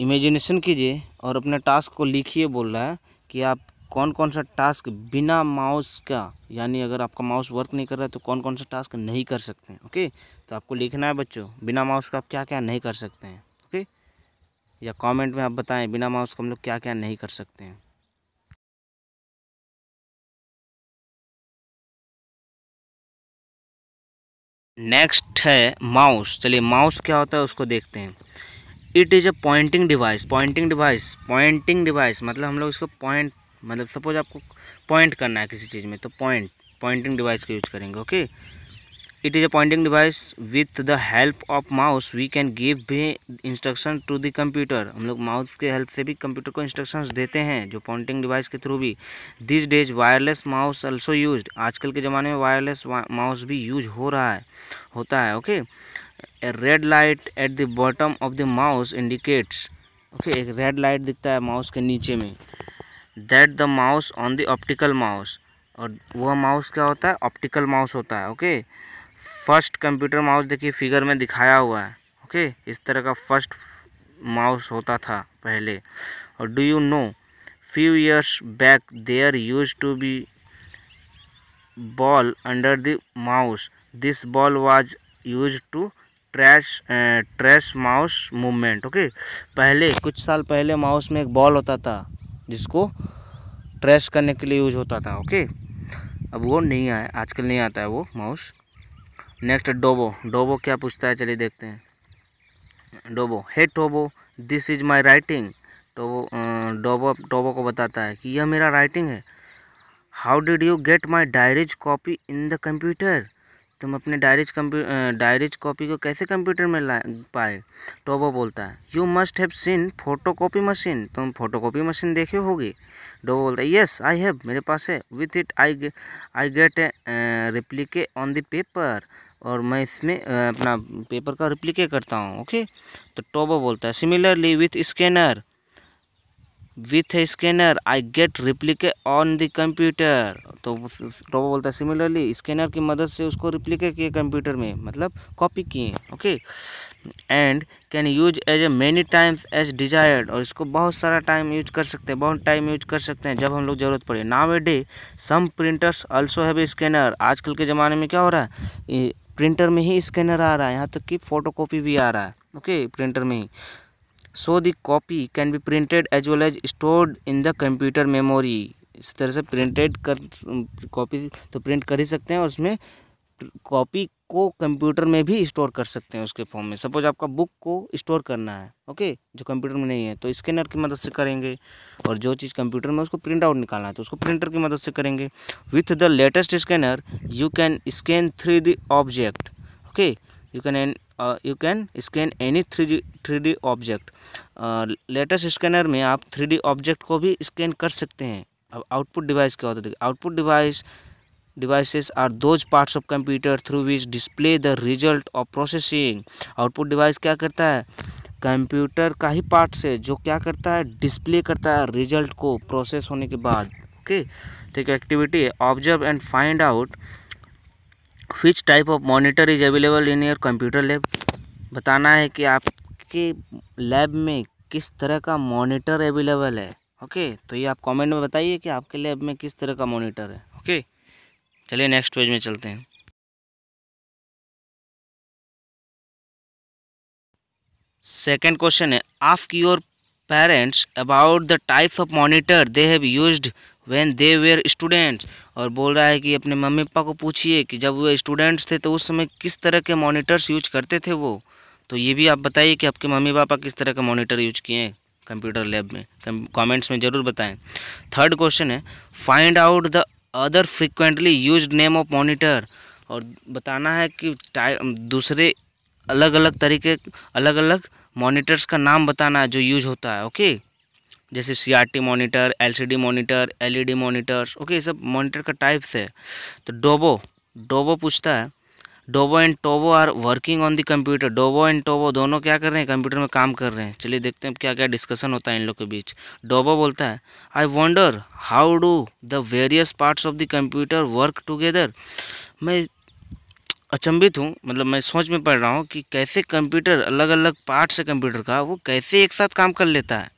imagination um, कीजिए और अपने task को लिखिए बोल रहा है कि आप कौन कौन सा टास्क बिना माउस का यानी अगर आपका माउस वर्क नहीं कर रहा है तो कौन कौन सा टास्क नहीं कर सकते हैं ओके तो आपको लिखना है बच्चों बिना माउस का आप क्या क्या नहीं कर सकते हैं या कमेंट में आप बताएं
बिना माउस को हम लोग क्या क्या नहीं कर सकते हैं नेक्स्ट है
माउस चलिए माउस क्या होता है उसको देखते हैं it is a pointing device pointing device pointing device मतलब हम लोग इसको पॉइंट मतलब सपोज आपको पॉइंट करना है किसी चीज़ में तो पॉइंट पॉइंटिंग डिवाइस का यूज करेंगे okay okay? It is a pointing device with the help of mouse we can give भी इंस्ट्रक्शन टू द कंप्यूटर हम लोग माउस के हेल्प से भी कंप्यूटर को इंस्ट्रक्शन देते हैं जो पॉइंटिंग डिवाइस के थ्रू भी this days wireless mouse also use आजकल के ज़माने में वायरलेस माउस भी यूज हो रहा है होता है okay red light at the bottom of the mouse indicates okay एक रेड लाइट दिखता है माउस के नीचे में that the mouse on the optical mouse और वह माउस क्या होता है ऑप्टिकल माउस होता है okay okay? First computer mouse देखिए फिगर में दिखाया हुआ है ओके इस तरह का फर्स्ट माउस होता था पहले और do you know few years back there use to be ball under the mouse this ball was use to track track mouse movement okay पहले कुछ साल पहले माउस में एक बॉल होता था जिसको ट्रैश करने के लिए यूज होता था ओके अब वो नहीं आया आजकल नहीं आता है वो माउस नेक्स्ट डोबो डोबो क्या पूछता है चलिए देखते हैं Dobo hey Tobo this is my writing Tobo Dobo Tobo को बताता है कि यह मेरा राइटिंग है how did you get my diaries copy in the computer तुम अपने डायरीज कंप्यू डायरीज कॉपी को कैसे कंप्यूटर में ला पाए टोबो बोलता है you must have seen photo copy machine तुम फोटो कॉपी मशीन देखे होगी डोबो बोलता है येस आई हैव मेरे पास है with it I I get a replica on the paper और मैं इसमें अपना पेपर का रिप्लिके करता हूँ ओके तो टोबो बोलता है similarly with scanner with scanner I get replica on the computer तो टोबो बोलता है सिमिलरली स्कैनर की मदद से उसको रिप्लिके किए कंप्यूटर में मतलब कॉपी किए okay and can use as a many times as desired और इसको बहुत सारा टाइम यूज कर सकते हैं बहुत टाइम यूज कर सकते हैं जब हम लोग ज़रूरत पड़े nowadays some printers also have a scanner आजकल के ज़माने में क्या हो रहा है प्रिंटर में ही स्कैनर आ रहा है यहाँ तक कि कि फ़ोटोकॉपी भी आ रहा है ओके प्रिंटर में ही so the copy can be printed as well as stored in the computer memory इस तरह से प्रिंटेड कर कॉपी तो प्रिंट कर ही सकते हैं और उसमें कॉपी को कंप्यूटर में भी स्टोर कर सकते हैं उसके फॉर्म में सपोज आपका बुक को स्टोर करना है ओके जो कंप्यूटर में नहीं है तो स्कैनर की मदद से करेंगे और जो चीज़ कंप्यूटर में उसको प्रिंट आउट निकालना है तो उसको प्रिंटर की मदद से करेंगे with the latest scanner you can scan three D object okay you can an you can scan any three three D object latest scanner में आप थ्री डी ऑब्जेक्ट को भी स्कैन कर सकते हैं अब आउटपुट डिवाइस क्या होता है देखिए output device devices are those parts of computer through which display the result of processing output device क्या करता है computer का ही पार्ट से जो क्या करता है display करता है result को process होने के बाद okay ठीक activity observe and find out which type of monitor is available in your computer lab बताना है कि आपके lab में किस तरह का monitor available है ओके okay, तो ये आप कमेंट में बताइए कि आपके लैब में किस तरह का मॉनिटर है ओके okay. चलिए नेक्स्ट पेज में चलते हैं सेकेंड क्वेश्चन है of your parents about the types of monitor they have used when they were students और बोल रहा है कि अपने मम्मी पापा को पूछिए कि जब वे स्टूडेंट्स थे तो उस समय किस तरह के मॉनिटर्स यूज करते थे वो तो ये भी आप बताइए कि आपके मम्मी पापा किस तरह के मॉनिटर यूज किए हैं कंप्यूटर लैब में कमेंट्स में ज़रूर बताएं थर्ड क्वेश्चन है find out the other frequently use name of monitor और बताना है कि दूसरे अलग अलग तरीके अलग अलग मोनीटर्स का नाम बताना है जो यूज होता है ओके जैसे C R T monitor L C D monitor L E D monitors okay ये सब मोनीटर का टाइप्स है तो डोबो डोबो पूछता है Dobo and Tobo are working on the computer Dobo and Tobo दोनों क्या कर रहे हैं कंप्यूटर में काम कर रहे हैं चलिए देखते हैं क्या क्या डिस्कशन होता है इन लोग के बीच डोबो बोलता है I wonder how do the various parts of the computer work together मैं अचंभित हूँ मतलब मैं सोच में पड़ रहा हूँ कि कैसे कंप्यूटर अलग अलग पार्ट्स है कंप्यूटर का वो कैसे एक साथ काम कर लेता है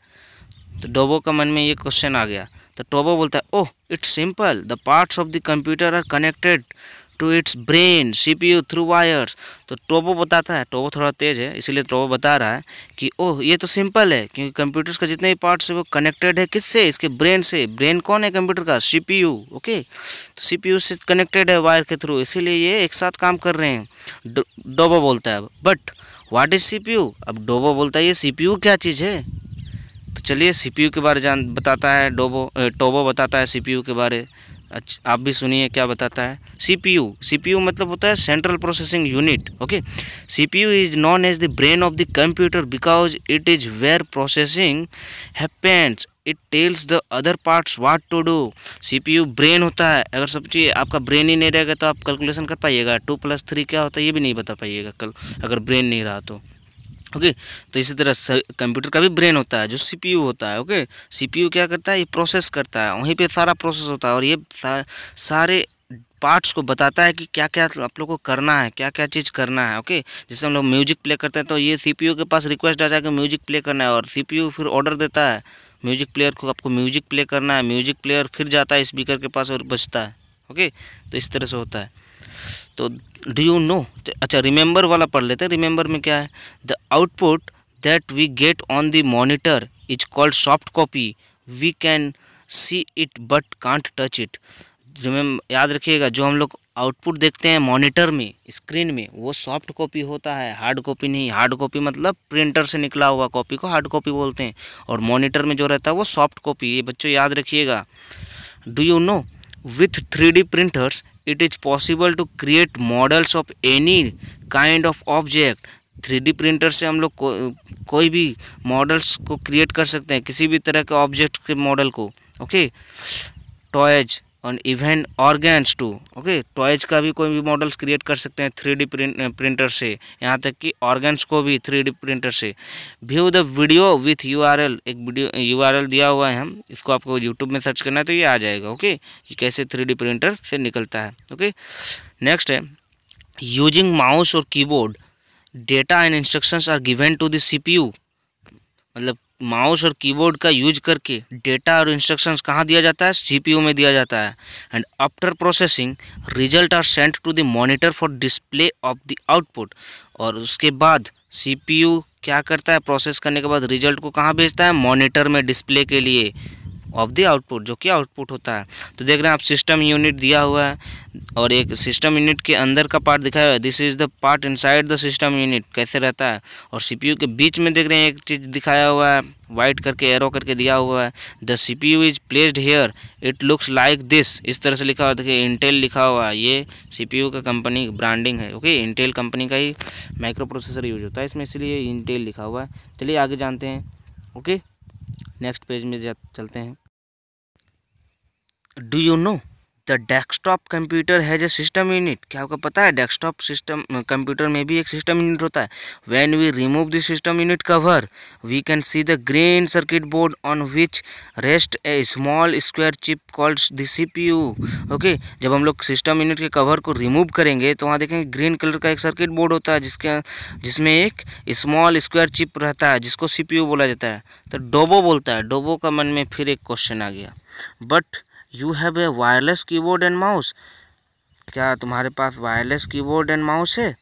तो डोबो का मन में ये क्वेश्चन आ गया तो टोबो बोलता है oh it's simple the parts of the computer are connected to its brain CPU through wires तो टोबो बताता है टोबो थोड़ा तेज़ है इसीलिए टोबो बता रहा है कि ओह ये तो सिंपल है क्योंकि कंप्यूटर्स का जितने भी पार्ट्स है वो कनेक्टेड है किससे इसके ब्रेन से ब्रेन कौन है कंप्यूटर का सीपीयू ओके तो सीपीयू से कनेक्टेड है वायर के थ्रू इसीलिए ये एक साथ काम कर रहे हैं डोबो बोलता है बट वाट इज़ यू अब डोबो बोलता है ये यू क्या चीज़ है तो चलिए यू के बारे जान बताता है डोबो टोबो बताता है यू के बारे अच्छा आप भी सुनिए क्या बताता है सीपीयू सीपीयू मतलब होता है central processing unit okay CPU is known as the brain of the computer because it is where processing happens it tells the other parts what to do C P U brain होता है अगर सब चीज़ आपका brain ही नहीं रहेगा तो आप calculation कर पाइएगा टू प्लस थ्री क्या होता है ये भी नहीं बता पाइएगा कल अगर ब्रेन नहीं रहा तो ओके तो इसी तरह कंप्यूटर का भी ब्रेन होता है जो सीपीयू होता है ओके सीपीयू क्या करता है ये प्रोसेस करता है वहीं पे सारा प्रोसेस होता है और ये सारे पार्ट्स को बताता है कि क्या क्या आप लोग को करना है क्या क्या चीज़ करना है ओके जैसे हम लोग म्यूजिक प्ले करते हैं तो ये सी के पास रिक्वेस्ट आ जाएगा म्यूजिक प्ले करना है और सी फिर ऑर्डर देता है म्यूजिक प्लेयर को आपको म्यूजिक प्ले करना है म्यूजिक प्लेयर फिर जाता है स्पीकर के पास और बजता है ओके तो इस तरह से होता है तो डू यू नो अच्छा रिमेंबर वाला पढ़ लेते हैं रिमेंबर में क्या है the output that we get on the monitor is called soft copy we can see it but can't touch it remember याद रखिएगा जो हम लोग आउटपुट देखते हैं मॉनिटर में स्क्रीन में वो सॉफ्ट कॉपी होता है हार्ड कॉपी नहीं हार्ड कॉपी मतलब प्रिंटर से निकला हुआ कॉपी को हार्ड कॉपी बोलते हैं और मॉनिटर में जो रहता है वो सॉफ्ट कॉपी ये बच्चों याद रखिएगा do you know with three D printers it is possible to create models of any kind of object three D printer से हम लोग को, कोई भी मॉडल्स को क्रिएट कर सकते हैं किसी भी तरह के ऑब्जेक्ट के मॉडल को ओके टॉयज और even organs too okay toys का भी कोई भी मॉडल्स क्रिएट कर सकते हैं थ्री डी प्रिंटर से यहाँ तक कि ऑर्गेन्स को भी थ्री डी प्रिंटर से view the video with U R L एक वीडियो यू आर एल दिया हुआ है हम इसको आपको यूट्यूब में सर्च करना है तो ये आ जाएगा ओके कि कैसे थ्री डी प्रिंटर से निकलता है ओके नेक्स्ट है यूजिंग माउस और keyboard data and instructions are given to the you मतलब माउस और कीबोर्ड का यूज करके डेटा और इंस्ट्रक्शंस कहाँ दिया जाता है सीपीयू में दिया जाता है and after processing result are sent to the monitor for display of the output और उसके बाद सीपीयू क्या करता है प्रोसेस करने के बाद रिजल्ट को कहाँ भेजता है मॉनिटर में डिस्प्ले के लिए ऑफ द आउटपुट जो कि आउटपुट होता है तो देख रहे हैं आप सिस्टम यूनिट दिया हुआ है और एक सिस्टम यूनिट के अंदर का पार्ट दिखाया हुआ है this is the part inside the system unit कैसे रहता है और सीपीयू के बीच में देख रहे हैं एक चीज़ दिखाया हुआ है वाइट करके एरो करके दिया हुआ है the C P U is placed here it looks like this इस तरह से लिखा हुआ देखिए इंटेल लिखा हुआ है ये सी पी यू का कंपनी ब्रांडिंग है ओके इंटेल कंपनी का ही माइक्रो प्रोसेसर यूज होता है इसमें इसलिए इंटेल लिखा हुआ है चलिए आगे जानते हैं ओके नेक्स्ट पेज में चलते हैं do you know the desktop computer has a system unit क्या आपको पता है डेस्कटॉप सिस्टम कंप्यूटर में भी एक सिस्टम यूनिट होता है when we remove the system unit cover we can see the green circuit board on which rest a small square chip called the C P U okay जब हम लोग system unit के cover को remove करेंगे तो वहाँ देखेंगे green colour का एक सर्किट बोर्ड होता है जिसके जिसमें एक स्मॉल स्क्वायर चिप रहता है जिसको सी पी यू बोला जाता है तो डोबो बोलता है डोबो का मन में फिर एक क्वेश्चन आ गया but you have a wireless keyboard and mouse क्या तुम्हारे पास वायरलेस कीबोर्ड एंड माउस है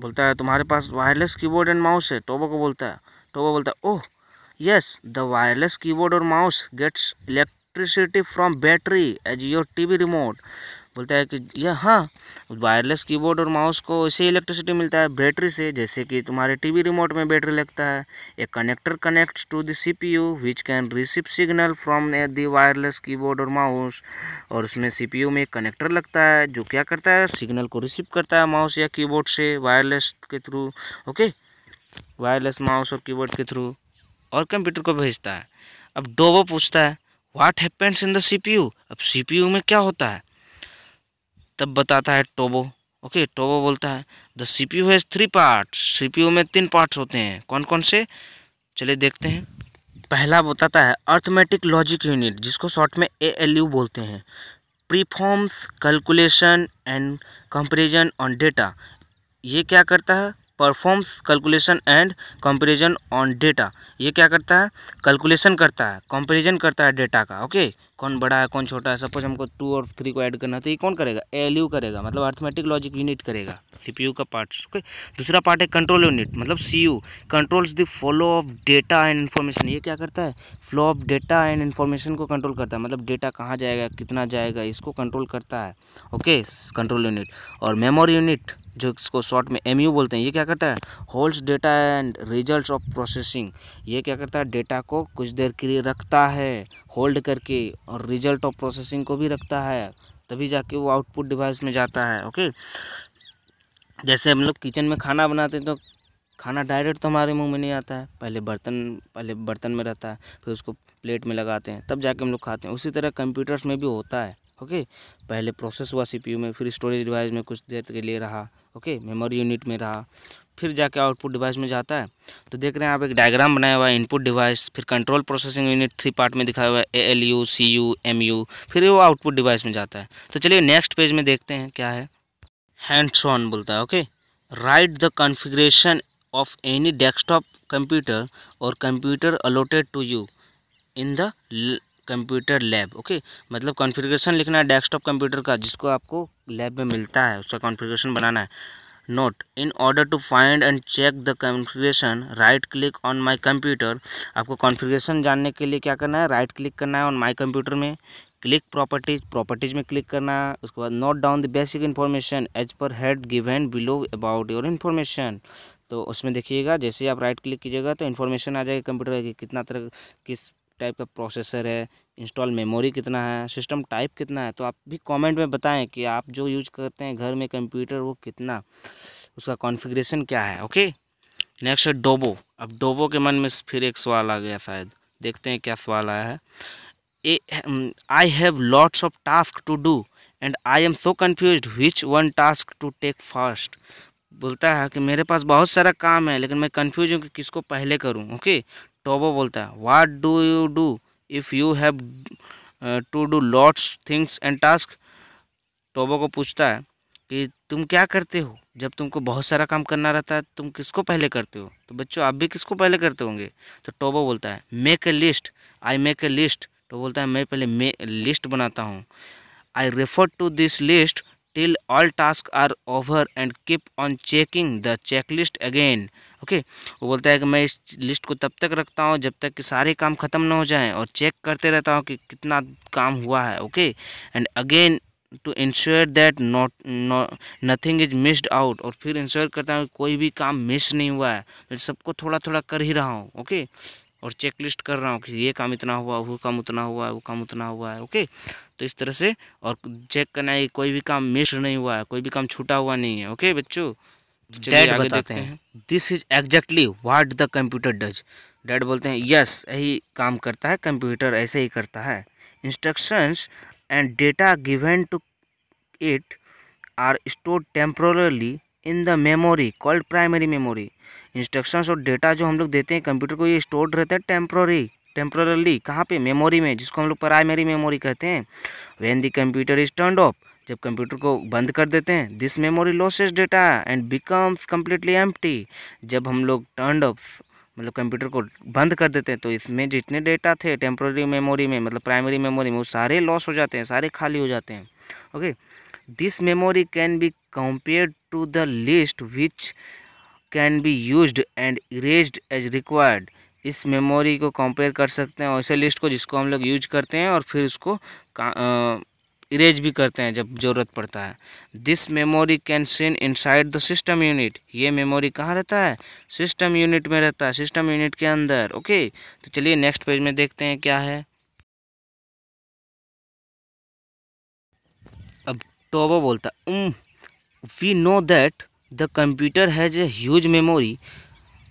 बोलता है तुम्हारे पास वायरलेस कीबोर्ड एंड माउस है टोबो को बोलता है टोबो बोलता है oh yes the wireless keyboard और mouse gets electricity from battery as your TV remote बोलता है कि यह हाँ वायरलेस कीबोर्ड और माउस को ऐसे इलेक्ट्रिसिटी मिलता है बैटरी से जैसे कि तुम्हारे टीवी रिमोट में बैटरी लगता है a connector connects to the CPU which can receive signal from a the wireless keyboard और माउस और उसमें सीपीयू में एक कनेक्टर लगता है जो क्या करता है सिग्नल को रिसीव करता है माउस या कीबोर्ड से वायरलेस के थ्रू ओके वायरलेस माउस और की के थ्रू और कंप्यूटर को भेजता है अब डोबो पूछता है वाट हैपेंस इन द सी अब सी में क्या होता है तब बताता है टोबो ओके टोबो बोलता है the C P U has three part C P U में तीन पार्ट्स होते हैं कौन कौन से चलिए देखते हैं पहला बताता है अर्थमेटिक लॉजिक यूनिट जिसको शॉर्ट में ए एल यू बोलते हैं performs calculation and comparison on data ये क्या करता है performs calculation and comparison on data ये क्या करता है कैलकुलेशन करता है कंपेरिजन करता है डेटा का ओके okay? कौन बड़ा है कौन छोटा है सपोज हमको टू और थ्री को ऐड करना तो ये कौन करेगा एल यू करेगा मतलब अर्थमेटिक लॉजिक यूनिट करेगा सीपीयू का पार्ट ओके दूसरा पार्ट है कंट्रोल यूनिट मतलब C U controls the flow of data and information ये क्या करता है flow of data and information को कंट्रोल करता है मतलब डेटा कहाँ जाएगा कितना जाएगा इसको कंट्रोल करता है ओके कंट्रोल यूनिट और मेमोरी यूनिट जो इसको शॉर्ट में एम बोलते हैं ये क्या करता है holds data and results of processing ये क्या करता है डेटा को कुछ देर के लिए रखता है होल्ड करके और रिजल्ट ऑफ प्रोसेसिंग को भी रखता है तभी जाके वो आउटपुट डिवाइस में जाता है ओके जैसे हम लोग किचन में खाना बनाते हैं तो खाना डायरेक्ट तो हमारे मुंह में नहीं आता है पहले बर्तन पहले बर्तन में रहता है फिर उसको प्लेट में लगाते हैं तब जाके हम लोग खाते हैं उसी तरह कंप्यूटर्स में भी होता है ओके पहले प्रोसेस हुआ सीपीयू में फिर स्टोरेज डिवाइस में कुछ देर के लिए रहा ओके मेमोरी यूनिट में रहा फिर जाके आउटपुट डिवाइस में जाता है तो देख रहे हैं आप एक डायग्राम बनाया हुआ है इनपुट डिवाइस फिर control processing unit three part में दिखाया हुआ है A L U C U M U फिर वो आउटपुट डिवाइस में जाता है तो चलिए नेक्स्ट पेज में देखते हैं क्या है हैंड्स ऑन बोलता है okay write the configuration of any desktop computer और computer allotted to you in the computer lab okay मतलब कॉन्फ़िगरेशन लिखना है डेस्कटॉप कंप्यूटर का जिसको आपको लैब में मिलता है उसका कॉन्फ़िगरेशन बनाना है note in order to find and check the configuration right click on my computer आपको कॉन्फ़िगरेशन जानने के लिए क्या करना है राइट right क्लिक करना है ऑन माई कंप्यूटर में क्लिक प्रॉपर्टीज प्रॉपर्टीज में क्लिक करना है उसके बाद note down the basic information as per head given below about your information तो उसमें देखिएगा जैसे आप राइट क्लिक कीजिएगा तो इन्फॉर्मेशन आ जाएगी कंप्यूटर की कितना तरह किस टाइप का प्रोसेसर है इंस्टॉल मेमोरी कितना है सिस्टम टाइप कितना है तो आप भी कमेंट में बताएं कि आप जो यूज करते हैं घर में कंप्यूटर वो कितना उसका कॉन्फ़िगरेशन क्या है ओके नेक्स्ट है डोबो अब डोबो के मन में फिर एक सवाल आ गया शायद देखते हैं क्या सवाल आया है a I have lots of task to do and I am so confuse which one task to take first बोलता है कि मेरे पास बहुत सारा काम है लेकिन मैं कन्फ्यूज हूँ कि किसको पहले करूँ ओके टोबो बोलता है what do you do if you have to do lots things and task Tobo को पूछता है कि तुम क्या करते हो जब तुमको बहुत सारा काम करना रहता है तुम किसको पहले करते हो तो बच्चों आप भी किसको पहले करते होंगे तो टोबो बोलता है make a list I make a list तो बोलता है मैं पहले मे लिस्ट बनाता हूँ I refer to this list till all task are over and keep on checking the check list again okay वो बोलता है कि मैं इस लिस्ट को तब तक रखता हूँ जब तक कि सारे काम ख़त्म ना हो जाएँ और चेक करते रहता हूँ कि कितना काम हुआ है okay and again to ensure that not nothing is missed out और फिर इंश्योर करता हूँ कोई भी काम मिस नहीं हुआ है मैं सबको थोड़ा थोड़ा कर ही रहा हूँ ओके और चेक लिस्ट कर रहा हूँ कि ये काम इतना हुआ वो काम उतना हुआ है वो काम उतना हुआ है ओके तो इस तरह से और चेक करना है कोई भी काम मिस नहीं हुआ है कोई भी काम छूटा हुआ नहीं है ओके बच्चों डेड बताते हैं this is exactly what the computer does dad बोलते हैं यस यही काम करता है कंप्यूटर ऐसे ही करता है instructions and data given to it are store temporarily in the memory called primary memory instructions और डेटा जो हम लोग देते हैं कंप्यूटर को ये स्टोर्ड रहते हैं टेम्प्रोरी टेम्प्रोरली कहाँ पे मेमोरी में जिसको हम लोग प्राइमरी मेमोरी कहते हैं when the computer is turn off जब कंप्यूटर को बंद कर देते हैं this memory loses data and becomes completely एम जब हम लोग टर्न ऑफ मतलब कंप्यूटर को बंद कर देते हैं तो इसमें जितने डेटा थे टेम्प्रोरी मेमोरी में मतलब प्राइमरी मेमोरी में वो सारे लॉस हो जाते हैं सारे खाली हो जाते हैं okay this memory can be compare to the list which can be use and erase as required इस मेमोरी को कंपेयर कर सकते हैं ऐसे लिस्ट को जिसको हम लोग यूज करते हैं और फिर उसको इरेज भी करते हैं जब ज़रूरत पड़ता है this memory can seen inside the system unit ये मेमोरी कहाँ रहता है सिस्टम यूनिट में रहता है सिस्टम यूनिट के अंदर ओके तो चलिए नेक्स्ट पेज में देखते हैं क्या है अब टोबो बोलता we know that the computer has a huge memory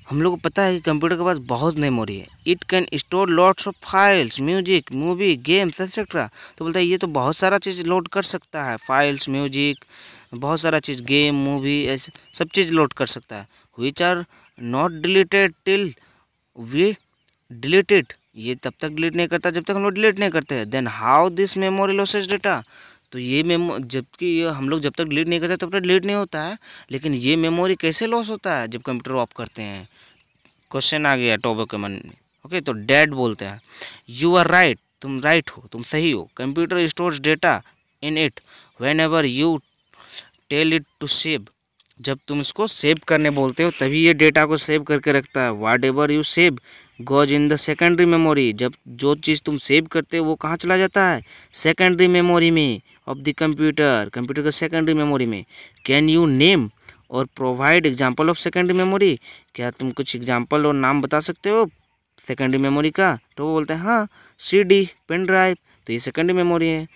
हम लोग को पता है कि कंप्यूटर के पास बहुत मेमोरी है it can store lots of files music movie games etcetera तो बोलता है ये तो बहुत सारा चीज़ लोड कर सकता है फाइल्स म्यूजिक बहुत सारा चीज़ गेम मूवी ऐसे सब चीज़ लोड कर सकता है which are not deleted till we deleted ये तब तक डिलीट नहीं करता जब तक हम लोग डिलीट नहीं करते हैं then how this memory loses data तो ये मेमो जबकि ये हम लोग जब तक डिलीट नहीं करते तब तक डिलीट नहीं होता है लेकिन ये मेमोरी कैसे लॉस होता है जब कंप्यूटर ऑफ करते हैं क्वेश्चन आ गया टॉपिक के मन में ओके तो डेड बोलते हैं यू आर राइट तुम राइट हो तुम सही हो computer stores data in it whenever you tell it to save जब तुम इसको सेव करने बोलते हो तभी ये डेटा को सेव करके रखता है whatever you save goes in the secondary memory जब जो चीज़ तुम सेव करते हो वो कहाँ चला जाता है सेकेंडरी मेमोरी में ऑफ द कंप्यूटर कंप्यूटर का सेकेंडरी मेमोरी में कैन यू नेम और provide example of secondary memory क्या तुम कुछ एग्जाम्पल और नाम बता सकते हो सेकेंडरी मेमोरी का तो वो बोलते हैं हाँ सी डी पेन ड्राइव तो ये सेकेंडरी मेमोरी है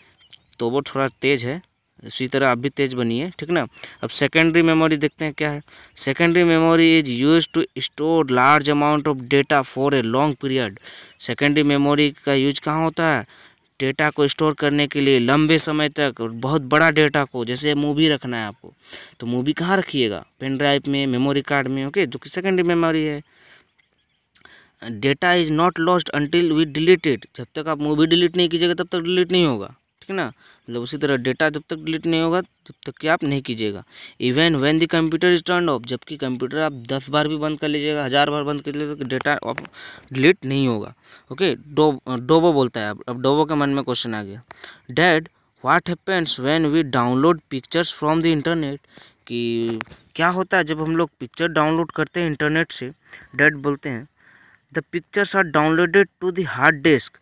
तो वो थोड़ा तेज है इसी तरह आप भी तेज बनिए ठीक ना अब सेकेंडरी मेमोरी देखते हैं क्या है secondary memory is use to store large amount of data for a long period secondary memory का यूज कहाँ होता है डेटा को स्टोर करने के लिए लंबे समय तक बहुत बड़ा डेटा को जैसे मूवी रखना है आपको तो मूवी कहाँ रखिएगा पेन ड्राइव में मेमोरी कार्ड में ओके जो कि सेकेंडरी मेमोरी है data is not lost until we deleted जब तक आप मूवी डिलीट नहीं कीजिएगा तब तक डिलीट नहीं होगा ठीक है ना मतलब उसी तरह डेटा जब तक डिलीट नहीं होगा जब तक कि आप नहीं कीजिएगा even when the computer is turn off जबकि कंप्यूटर आप दस बार भी बंद कर लीजिएगा हज़ार बार बंद कर लीजिएगा डेटा आप डिलीट नहीं होगा ओके डोबो बोलता है अब डोबो के मन में क्वेश्चन आ गया dad what happens when we download pictures from the internet कि क्या होता है जब हम लोग पिक्चर डाउनलोड करते हैं इंटरनेट से डैड बोलते हैं the pictures are downloaded to the hard disk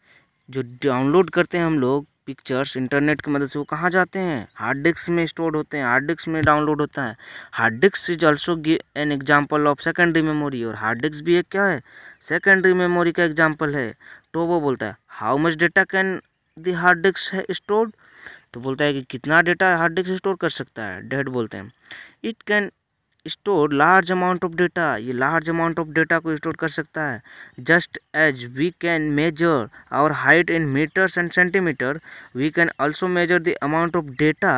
जो डाउनलोड करते हैं हम लोग पिक्चर्स इंटरनेट की मदद से वो कहाँ जाते हैं हार्ड डिस्क में स्टोर होते हैं हार्ड डिस्क में डाउनलोड होता है hard disk is also an example of secondary memory और हार्ड डिस्क भी एक क्या है सेकेंडरी मेमोरी का एग्जाम्पल है तो वो बोलता है how much data can the hard disk है स्टोर्ड तो बोलता है कि कितना डेटा हार्ड डिस्क स्टोर कर सकता है डेड बोलते हैं it can store large amount of data ये लार्ज अमाउंट ऑफ डेटा को स्टोर कर सकता है just as we can measure our height in metres and centimetre we can also measure the amount of data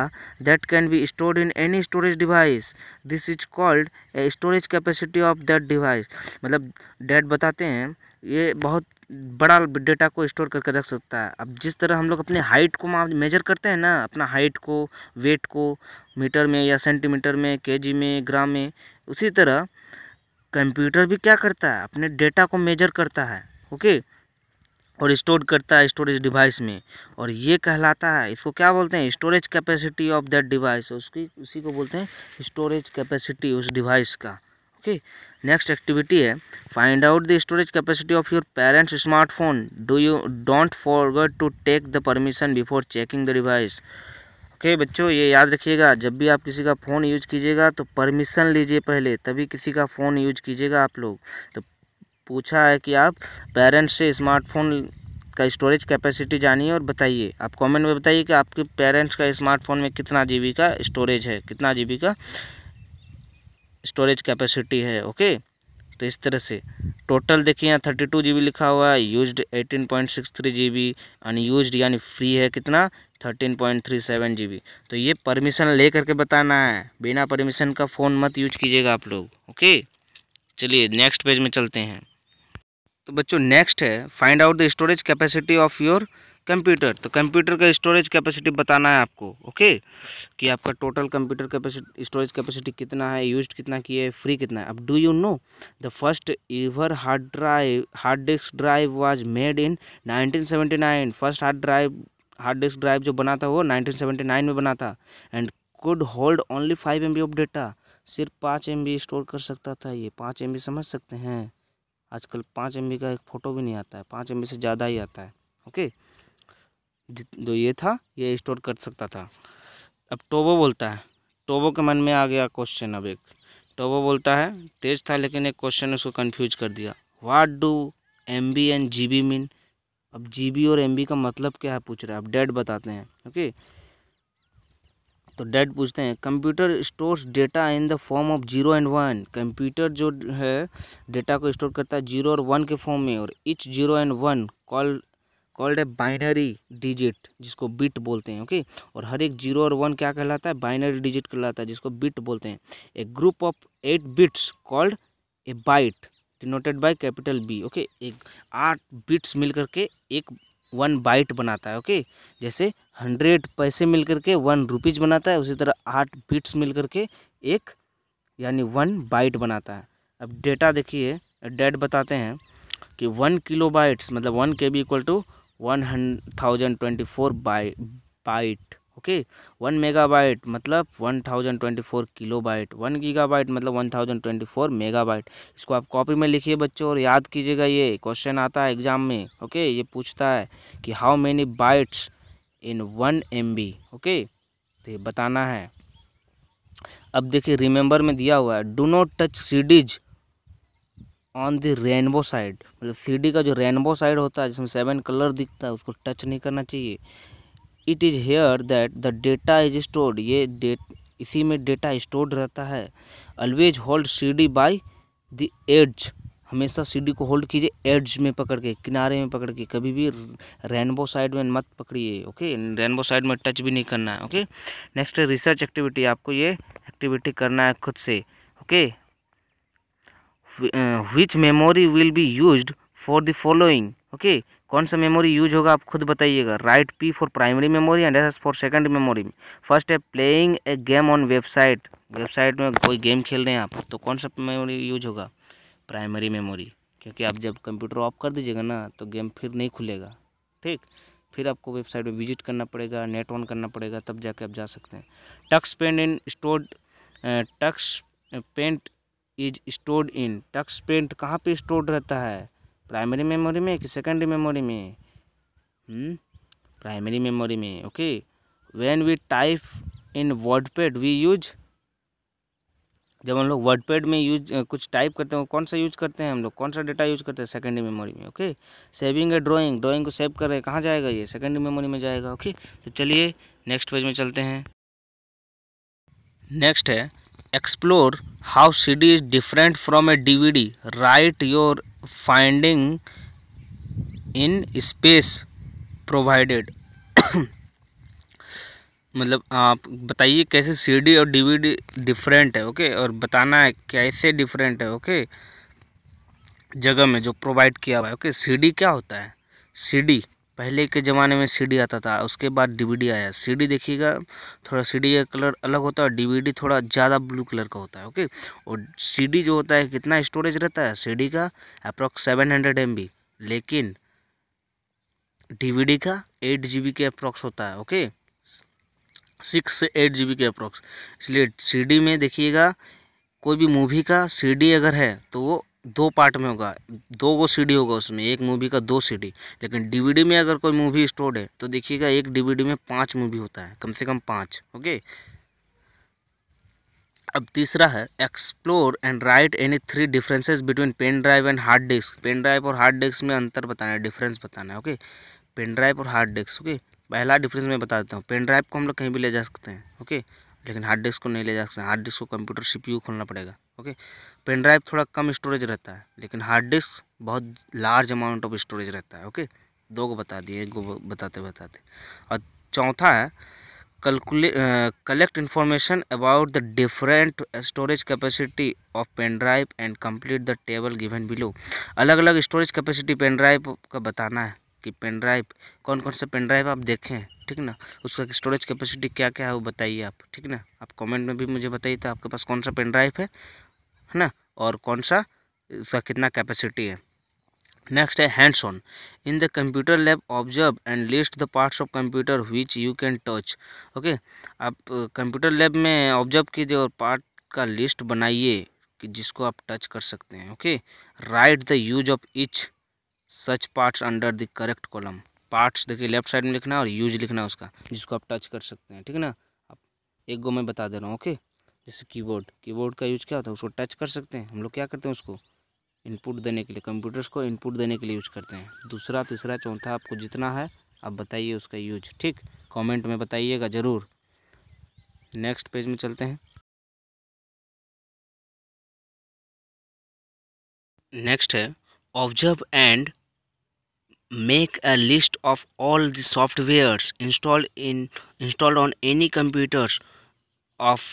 that can be stored in any storage device this is called a storage capacity of that device मतलब dad बताते हैं ये बहुत बड़ा data को store करके रख सकता है अब जिस तरह हम लोग अपने हाइट को मेजर करते हैं ना अपना हाइट को वेट को मीटर में या सेंटीमीटर में केजी में ग्राम में उसी तरह कंप्यूटर भी क्या करता है अपने डेटा को मेजर करता है ओके और स्टोर करता है स्टोरेज डिवाइस में और ये कहलाता है इसको क्या बोलते हैं storage capacity of that device उसकी उसी को बोलते हैं स्टोरेज कैपेसिटी उस डिवाइस का ओके नेक्स्ट एक्टिविटी है find out the storage capacity of your parents smartphone do you don't forward to take the permission before checking the device okay बच्चों ये याद रखिएगा जब भी आप किसी का फ़ोन यूज कीजिएगा तो परमिशन लीजिए पहले तभी किसी का फ़ोन यूज कीजिएगा आप लोग तो पूछा है कि आप पेरेंट्स से स्मार्टफोन का स्टोरेज कैपेसिटी जानिए और बताइए आप कमेंट में बताइए कि आपके पेरेंट्स का स्मार्टफोन में कितना जीबी का स्टोरेज है कितना जीबी का स्टोरेज कैपेसिटी है ओके तो इस तरह से टोटल देखिए यहाँ थर्टी टू जी बी लिखा हुआ है use eighteen point six three G B unused यानी फ्री है कितना thirteen point three seven G B तो ये परमिशन ले करके बताना है बिना परमिशन का फ़ोन मत यूज कीजिएगा आप लोग ओके चलिए नेक्स्ट पेज में चलते हैं तो बच्चों नेक्स्ट है find out the storage capacity of your computer तो कंप्यूटर का स्टोरेज कैपेसिटी बताना है आपको ओके कि आपका total computer capacity storage capacity कितना है यूज कितना किया है फ्री कितना है अब do you know the first ever hard drive hard disk drive was made in 1979 first hard drive hard disk drive जो बना था वो नाइनटीन में बना था and could hold only five M of data सिर्फ पाँच एम स्टोर कर सकता था ये पाँच एम समझ सकते हैं आजकल पाँच एम का एक फ़ोटो भी नहीं आता है पाँच एम से ज़्यादा ही आता है ओके okay? जो ये था ये स्टोर कर सकता था अब टोबो बोलता है टोबो के मन में आ गया क्वेश्चन अब एक टोबो बोलता है तेज था लेकिन एक क्वेश्चन उसको कन्फ्यूज कर दिया what do M B and G B mean अब जी बी और एम बी का मतलब क्या है पूछ रहा है अब डेड बताते हैं ओके तो डेड पूछते हैं computer stores data in the form of zero and one computer जो है डेटा को स्टोर करता है जीरो और वन के फॉर्म में और each zero and one call called है बाइनरी डिजिट जिसको बिट बोलते हैं ओके और हर एक जीरो और वन क्या कहलाता है बाइनरी डिजिट कहलाता है जिसको बिट बोलते हैं a group of eight bits called a byte denoted by capital B okay एक आठ बिट्स मिल करके एक वन बाइट बनाता है ओके जैसे हंड्रेड पैसे मिल करके वन रुपीज़ बनाता है उसी तरह आठ बिट्स मिल करके एक यानी वन बाइट बनाता है अब डेटा देखिए डेट बताते हैं कि वन किलो बाइट्स मतलब one K B equal to one thousand twenty four by byte okay one megabyte मतलब one thousand twenty four kilo byte one giga byte मतलब one thousand twenty four mega byte इसको आप copy में लिखिए बच्चों और याद कीजिएगा ये क्वेश्चन आता है एग्जाम में ओके ये पूछता है कि how many bytes in one M B okay तो ये बताना है अब देखिए रिमेंबर में दिया हुआ है do not touch CDs on the rainbow side मतलब सीडी का जो रेनबो साइड होता है जिसमें सेवन कलर दिखता है उसको टच नहीं करना चाहिए it is here that the data is stored ये डेट इसी में डेटा स्टोर्ड रहता है always hold C D by the edge हमेशा डी को होल्ड कीजिए एड्ज में पकड़ के किनारे में पकड़ के कभी भी रेनबो साइड में मत पकड़िए ओके रेनबो साइड में टच भी नहीं करना है ओके नेक्स्ट रिसर्च एक्टिविटी आपको ये एक्टिविटी करना है खुद से okay which memory will be use for the following okay कौन सा मेमोरी यूज होगा आप खुद बताइएगा write P for primary memory and S for second memory first है playing a game on website website में कोई गेम खेल रहे हैं आप तो कौन सा मेमोरी यूज होगा प्राइमरी मेमोरी क्योंकि आप जब कंप्यूटर ऑफ कर दीजिएगा ना तो गेम फिर नहीं खुलेगा ठीक फिर आपको वेबसाइट में विजिट करना पड़ेगा नेट ऑन करना पड़ेगा तब जाके आप जा सकते हैं Tux Paint in stored Tux Paint is stored in Tux Paint कहाँ पे स्टोर्ड रहता है प्राइमरी मेमोरी में कि सेकेंडरी मेमोरी में प्राइमरी हम्म, मेमोरी में okay when we type in word pad we use जब हम लोग वर्ड में यूज कुछ टाइप करते हैं कौन सा यूज करते हैं हम लोग कौन सा डेटा यूज करते हैं सेकेंडरी मेमोरी में okay saving a drawing drawing को सेव कर रहे हैं कहाँ जाएगा ये सेकेंडरी मेमोरी में जाएगा ओके तो चलिए नेक्स्ट पेज में चलते हैं नेक्स्ट है explore how CD is different from a DVD. Write your finding in space provided. (coughs) मतलब आप बताइए कैसे सीडी और डीवीडी डिफरेंट है ओके और बताना है कैसे डिफरेंट है ओके जगह में जो प्रोवाइड किया हुआ है ओके सीडी क्या होता है सीडी पहले के ज़माने में सीडी आता था उसके बाद डीवीडी आया सीडी देखिएगा थोड़ा सीडी का कलर अलग होता है डीवीडी थोड़ा ज़्यादा ब्लू कलर का होता है ओके और सीडी जो होता है कितना स्टोरेज रहता है सीडी का approx seven hundred M B लेकिन डीवीडी का एट जी बी के अप्रॉक्स होता है ओके सिक्स से एट जी बी के अप्रॉक्स इसलिए सी में देखिएगा कोई भी मूवी का सी अगर है तो वो दो पार्ट में होगा दो गो सीडी होगा उसमें एक मूवी का दो सीडी लेकिन डीवीडी में अगर कोई मूवी स्टोर्ड है तो देखिएगा एक डीवीडी में पांच मूवी होता है कम से कम पांच ओके अब तीसरा है explore and write any three differences between pen drive and hard disk pen drive और हार्ड डिस्क में अंतर बताना है डिफरेंस बताना है ओके पेन ड्राइव और हार्ड डिस्क ओके पहला डिफरेंस मैं बता देता हूँ पेन ड्राइव को हम लोग कहीं भी ले जा सकते हैं ओके लेकिन हार्ड डिस्क को नहीं ले जा सकते हार्ड डिस्क को कंप्यूटर सीपीयू खोलना पड़ेगा ओके पेन ड्राइव थोड़ा कम स्टोरेज रहता है लेकिन हार्ड डिस्क बहुत लार्ज अमाउंट ऑफ स्टोरेज रहता है ओके दो को बता दिए एक को बताते बताते और चौथा है calculate collect information about the different storage capacity of pen drive and complete the table given below अलग अलग स्टोरेज कैपेसिटी पेन ड्राइव का बताना है कि पेन ड्राइव कौन कौन सा पेन ड्राइव आप देखें ठीक ना उसका स्टोरेज कैपेसिटी क्या क्या है वो बताइए आप ठीक ना आप कमेंट में भी मुझे बताइए तो आपके पास कौन सा पेन ड्राइव है है ना और कौन सा उसका कितना कैपेसिटी है नेक्स्ट है hands on in the computer lab observe and list the parts of computer which you can touch okay आप कंप्यूटर लैब में ऑब्जर्व कीजिए और पार्ट का लिस्ट बनाइए कि जिसको आप टच कर सकते हैं okay write the use of each such parts under the correct column parts देखिए लेफ्ट साइड में लिखना और यूज लिखना उसका जिसको आप टच कर सकते हैं ठीक है ना आप एक गो मैं बता दे रहा हूँ ओके जैसे कीबोर्ड कीबोर्ड का यूज़ क्या होता है उसको टच कर सकते हैं हम लोग क्या करते हैं उसको इनपुट देने के लिए कंप्यूटर्स को इनपुट देने के लिए यूज करते हैं दूसरा तीसरा चौथा आपको जितना है आप बताइए उसका यूज ठीक कमेंट में बताइएगा ज़रूर नेक्स्ट पेज में चलते हैं नेक्स्ट है observe and make a list of all the softwares install in installed on any computers of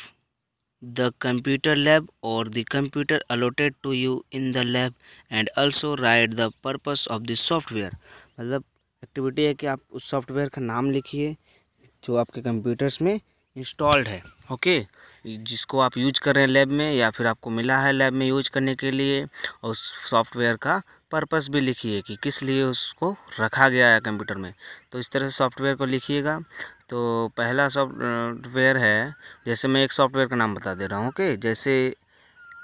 the computer lab और the computer allotted to you in the lab and also write the purpose of the software मतलब activity है कि आप उस software का नाम लिखिए जो आपके कंप्यूटर्स में इंस्टॉल्ड है ओके जिसको आप यूज कर रहे हैं लैब में या फिर आपको मिला है लैब में यूज करने के लिए और उस सॉफ्टवेयर का पर्पस भी लिखिए कि किस लिए उसको रखा गया है कंप्यूटर में तो इस तरह से सॉफ्टवेयर को लिखिएगा तो पहला सॉफ्टवेयर है जैसे मैं एक सॉफ्टवेयर का नाम बता दे रहा हूँ ओके जैसे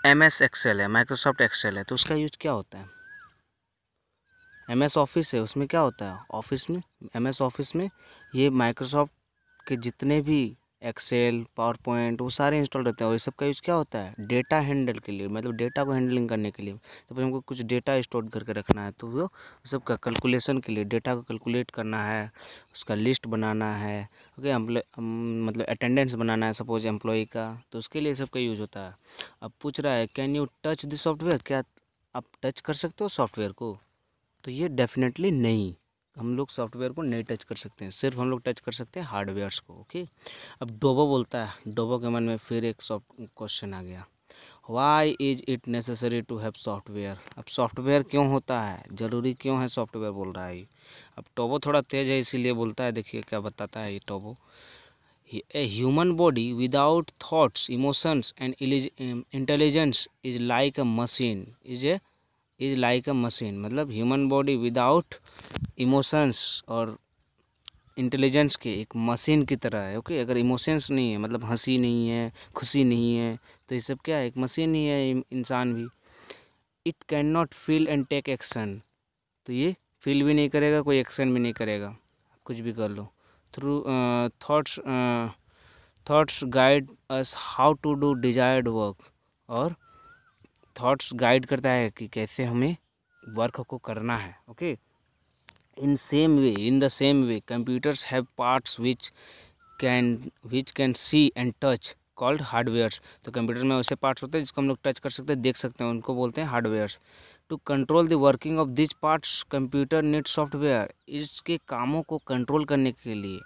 एम एस एक्सेल है माइक्रोसॉफ्ट एक्सेल है तो उसका यूज क्या होता है एम एस ऑफिस है उसमें क्या होता है ऑफिस में एम एस ऑफिस में ये माइक्रोसॉफ्ट के जितने भी एक्सेल पावर पॉइंट वो सारे इंस्टॉल रहते हैं और ये सब का यूज़ क्या होता है डेटा हैंडल के लिए मतलब डेटा को हैंडलिंग करने के लिए तो फिर हमको कुछ डेटा स्टोर करके रखना है तो वो सब का कैलकुलेशन के लिए डेटा को कैलकुलेट करना है उसका लिस्ट बनाना है ओके मतलब अटेंडेंस बनाना है सपोज एम्प्लॉय का तो उसके लिए सब का यूज़ होता है अब पूछ रहा है can you touch this software क्या आप टच कर सकते हो सॉफ्टवेयर को तो ये डेफिनेटली नहीं हम लोग सॉफ्टवेयर को नहीं टच कर सकते हैं सिर्फ हम लोग टच कर सकते हैं हार्डवेयर्स को ओके अब डोबो बोलता है डोबो के मन में फिर एक सॉफ्ट क्वेश्चन आ गया why is it necessary to have software अब सॉफ्टवेयर क्यों होता है ज़रूरी क्यों है सॉफ्टवेयर बोल रहा है ये अब टोबो थोड़ा तेज है इसीलिए बोलता है देखिए क्या बताता है ये टोबो a human body without thoughts emotions and intelligence is like a machine is a is like a machine मतलब ह्यूमन बॉडी विदाउट इमोशंस और इंटेलिजेंस के एक मशीन की तरह है ओके अगर इमोशंस नहीं है मतलब हंसी नहीं है खुशी नहीं है तो ये सब क्या है एक मशीन ही है इंसान भी it can not feel and take action तो ये फील भी नहीं करेगा कोई एक्शन भी नहीं करेगा कुछ भी कर लो through thoughts thoughts guide us how to do desired work और थाट्स गाइड करता है कि कैसे हमें वर्क को करना है okay okay? In same way in the same way computers have parts which can which can see and touch called hardwares तो कंप्यूटर में ऐसे पार्ट्स होते हैं जिसको हम लोग टच कर सकते हैं देख सकते हैं उनको बोलते हैं hardwares to control the working of these parts computer need software इसके कामों को कंट्रोल करने के लिए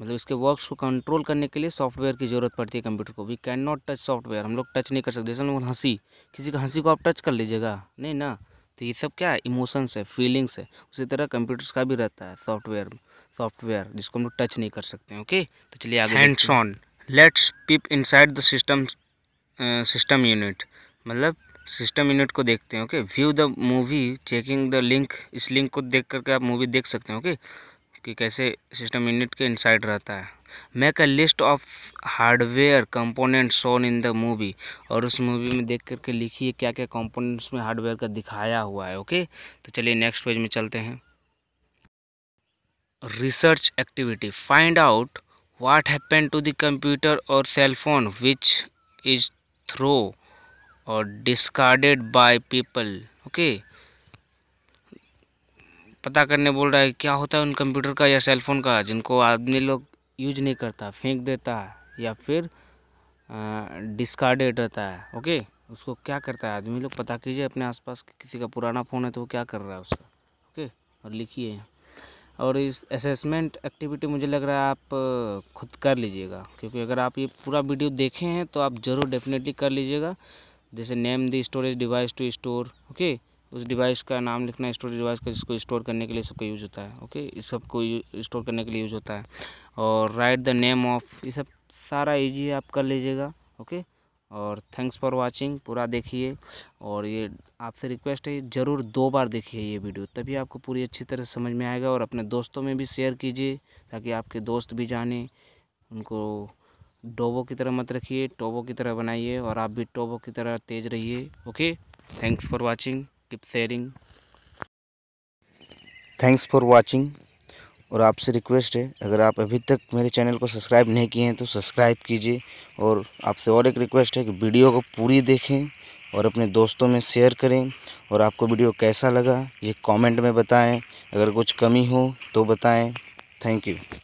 मतलब इसके वर्क्स को कंट्रोल करने के लिए सॉफ्टवेयर की ज़रूरत पड़ती है कंप्यूटर को we can not touch software हम लोग टच नहीं कर सकते जैसे हम लोग हंसी किसी का हंसी को आप टच कर लीजिएगा नहीं ना तो ये सब क्या है इमोशंस है फीलिंग्स है उसी तरह कंप्यूटर्स का भी रहता है सॉफ्टवेयर सॉफ्टवेयर जिसको हम लोग टच नहीं कर सकते ओके तो चलिए आगे hands on let's peep inside the system system unit मतलब सिस्टम यूनिट को देखते हैं okay view the movie checking the link इस लिंक को देख करके आप मूवी देख सकते हैं ओके कि कैसे सिस्टम यूनिट के इनसाइड रहता है make a list of hardware component shown in the movie और उस मूवी में देख करके लिखिए क्या क्या कंपोनेंट्स में हार्डवेयर का दिखाया हुआ है ओके तो चलिए नेक्स्ट पेज में चलते हैं research activity find out what happen to the computer और cell phone which is throw और डिस्कार्डेड बाय पीपल ओके पता करने बोल रहा है क्या होता है उन कंप्यूटर का या सेलफोन का जिनको आदमी लोग यूज नहीं करता फेंक देता है या फिर डिस्कार्डेड रहता है ओके उसको क्या करता है आदमी लोग पता कीजिए अपने आसपास कि किसी का पुराना फ़ोन है तो वो क्या कर रहा है उसका ओके और लिखिए और इस असेसमेंट एक्टिविटी मुझे लग रहा है आप खुद कर लीजिएगा क्योंकि अगर आप ये पूरा वीडियो देखे हैं तो आप ज़रूर डेफिनेटली कर लीजिएगा जैसे name the storage device to store okay उस डिवाइस का नाम लिखना स्टोरेज डिवाइस का जिसको स्टोर करने के लिए सबका यूज़ होता है ओके इस सब को स्टोर करने के लिए यूज़ होता है और राइट द नेम ऑफ ये सब सारा ईजी आप कर लीजिएगा ओके और थैंक्स फॉर वाचिंग पूरा देखिए और ये आपसे रिक्वेस्ट है ज़रूर दो बार देखिए ये वीडियो तभी आपको पूरी अच्छी तरह समझ में आएगा और अपने दोस्तों में भी शेयर कीजिए ताकि आपके दोस्त भी जाने उनको डोबो की तरह मत रखिए टोबो की तरह बनाइए और आप भी टोबो की तरह तेज़ रहिए okay thanks for watching keep sharing
thanks for watching और आपसे रिक्वेस्ट है अगर आप अभी तक मेरे चैनल को सब्सक्राइब नहीं किए हैं तो सब्सक्राइब कीजिए और आपसे और एक रिक्वेस्ट है कि वीडियो को पूरी देखें और अपने दोस्तों में शेयर करें और आपको वीडियो कैसा लगा ये कमेंट में बताएं अगर कुछ कमी हो तो बताएं थैंक यू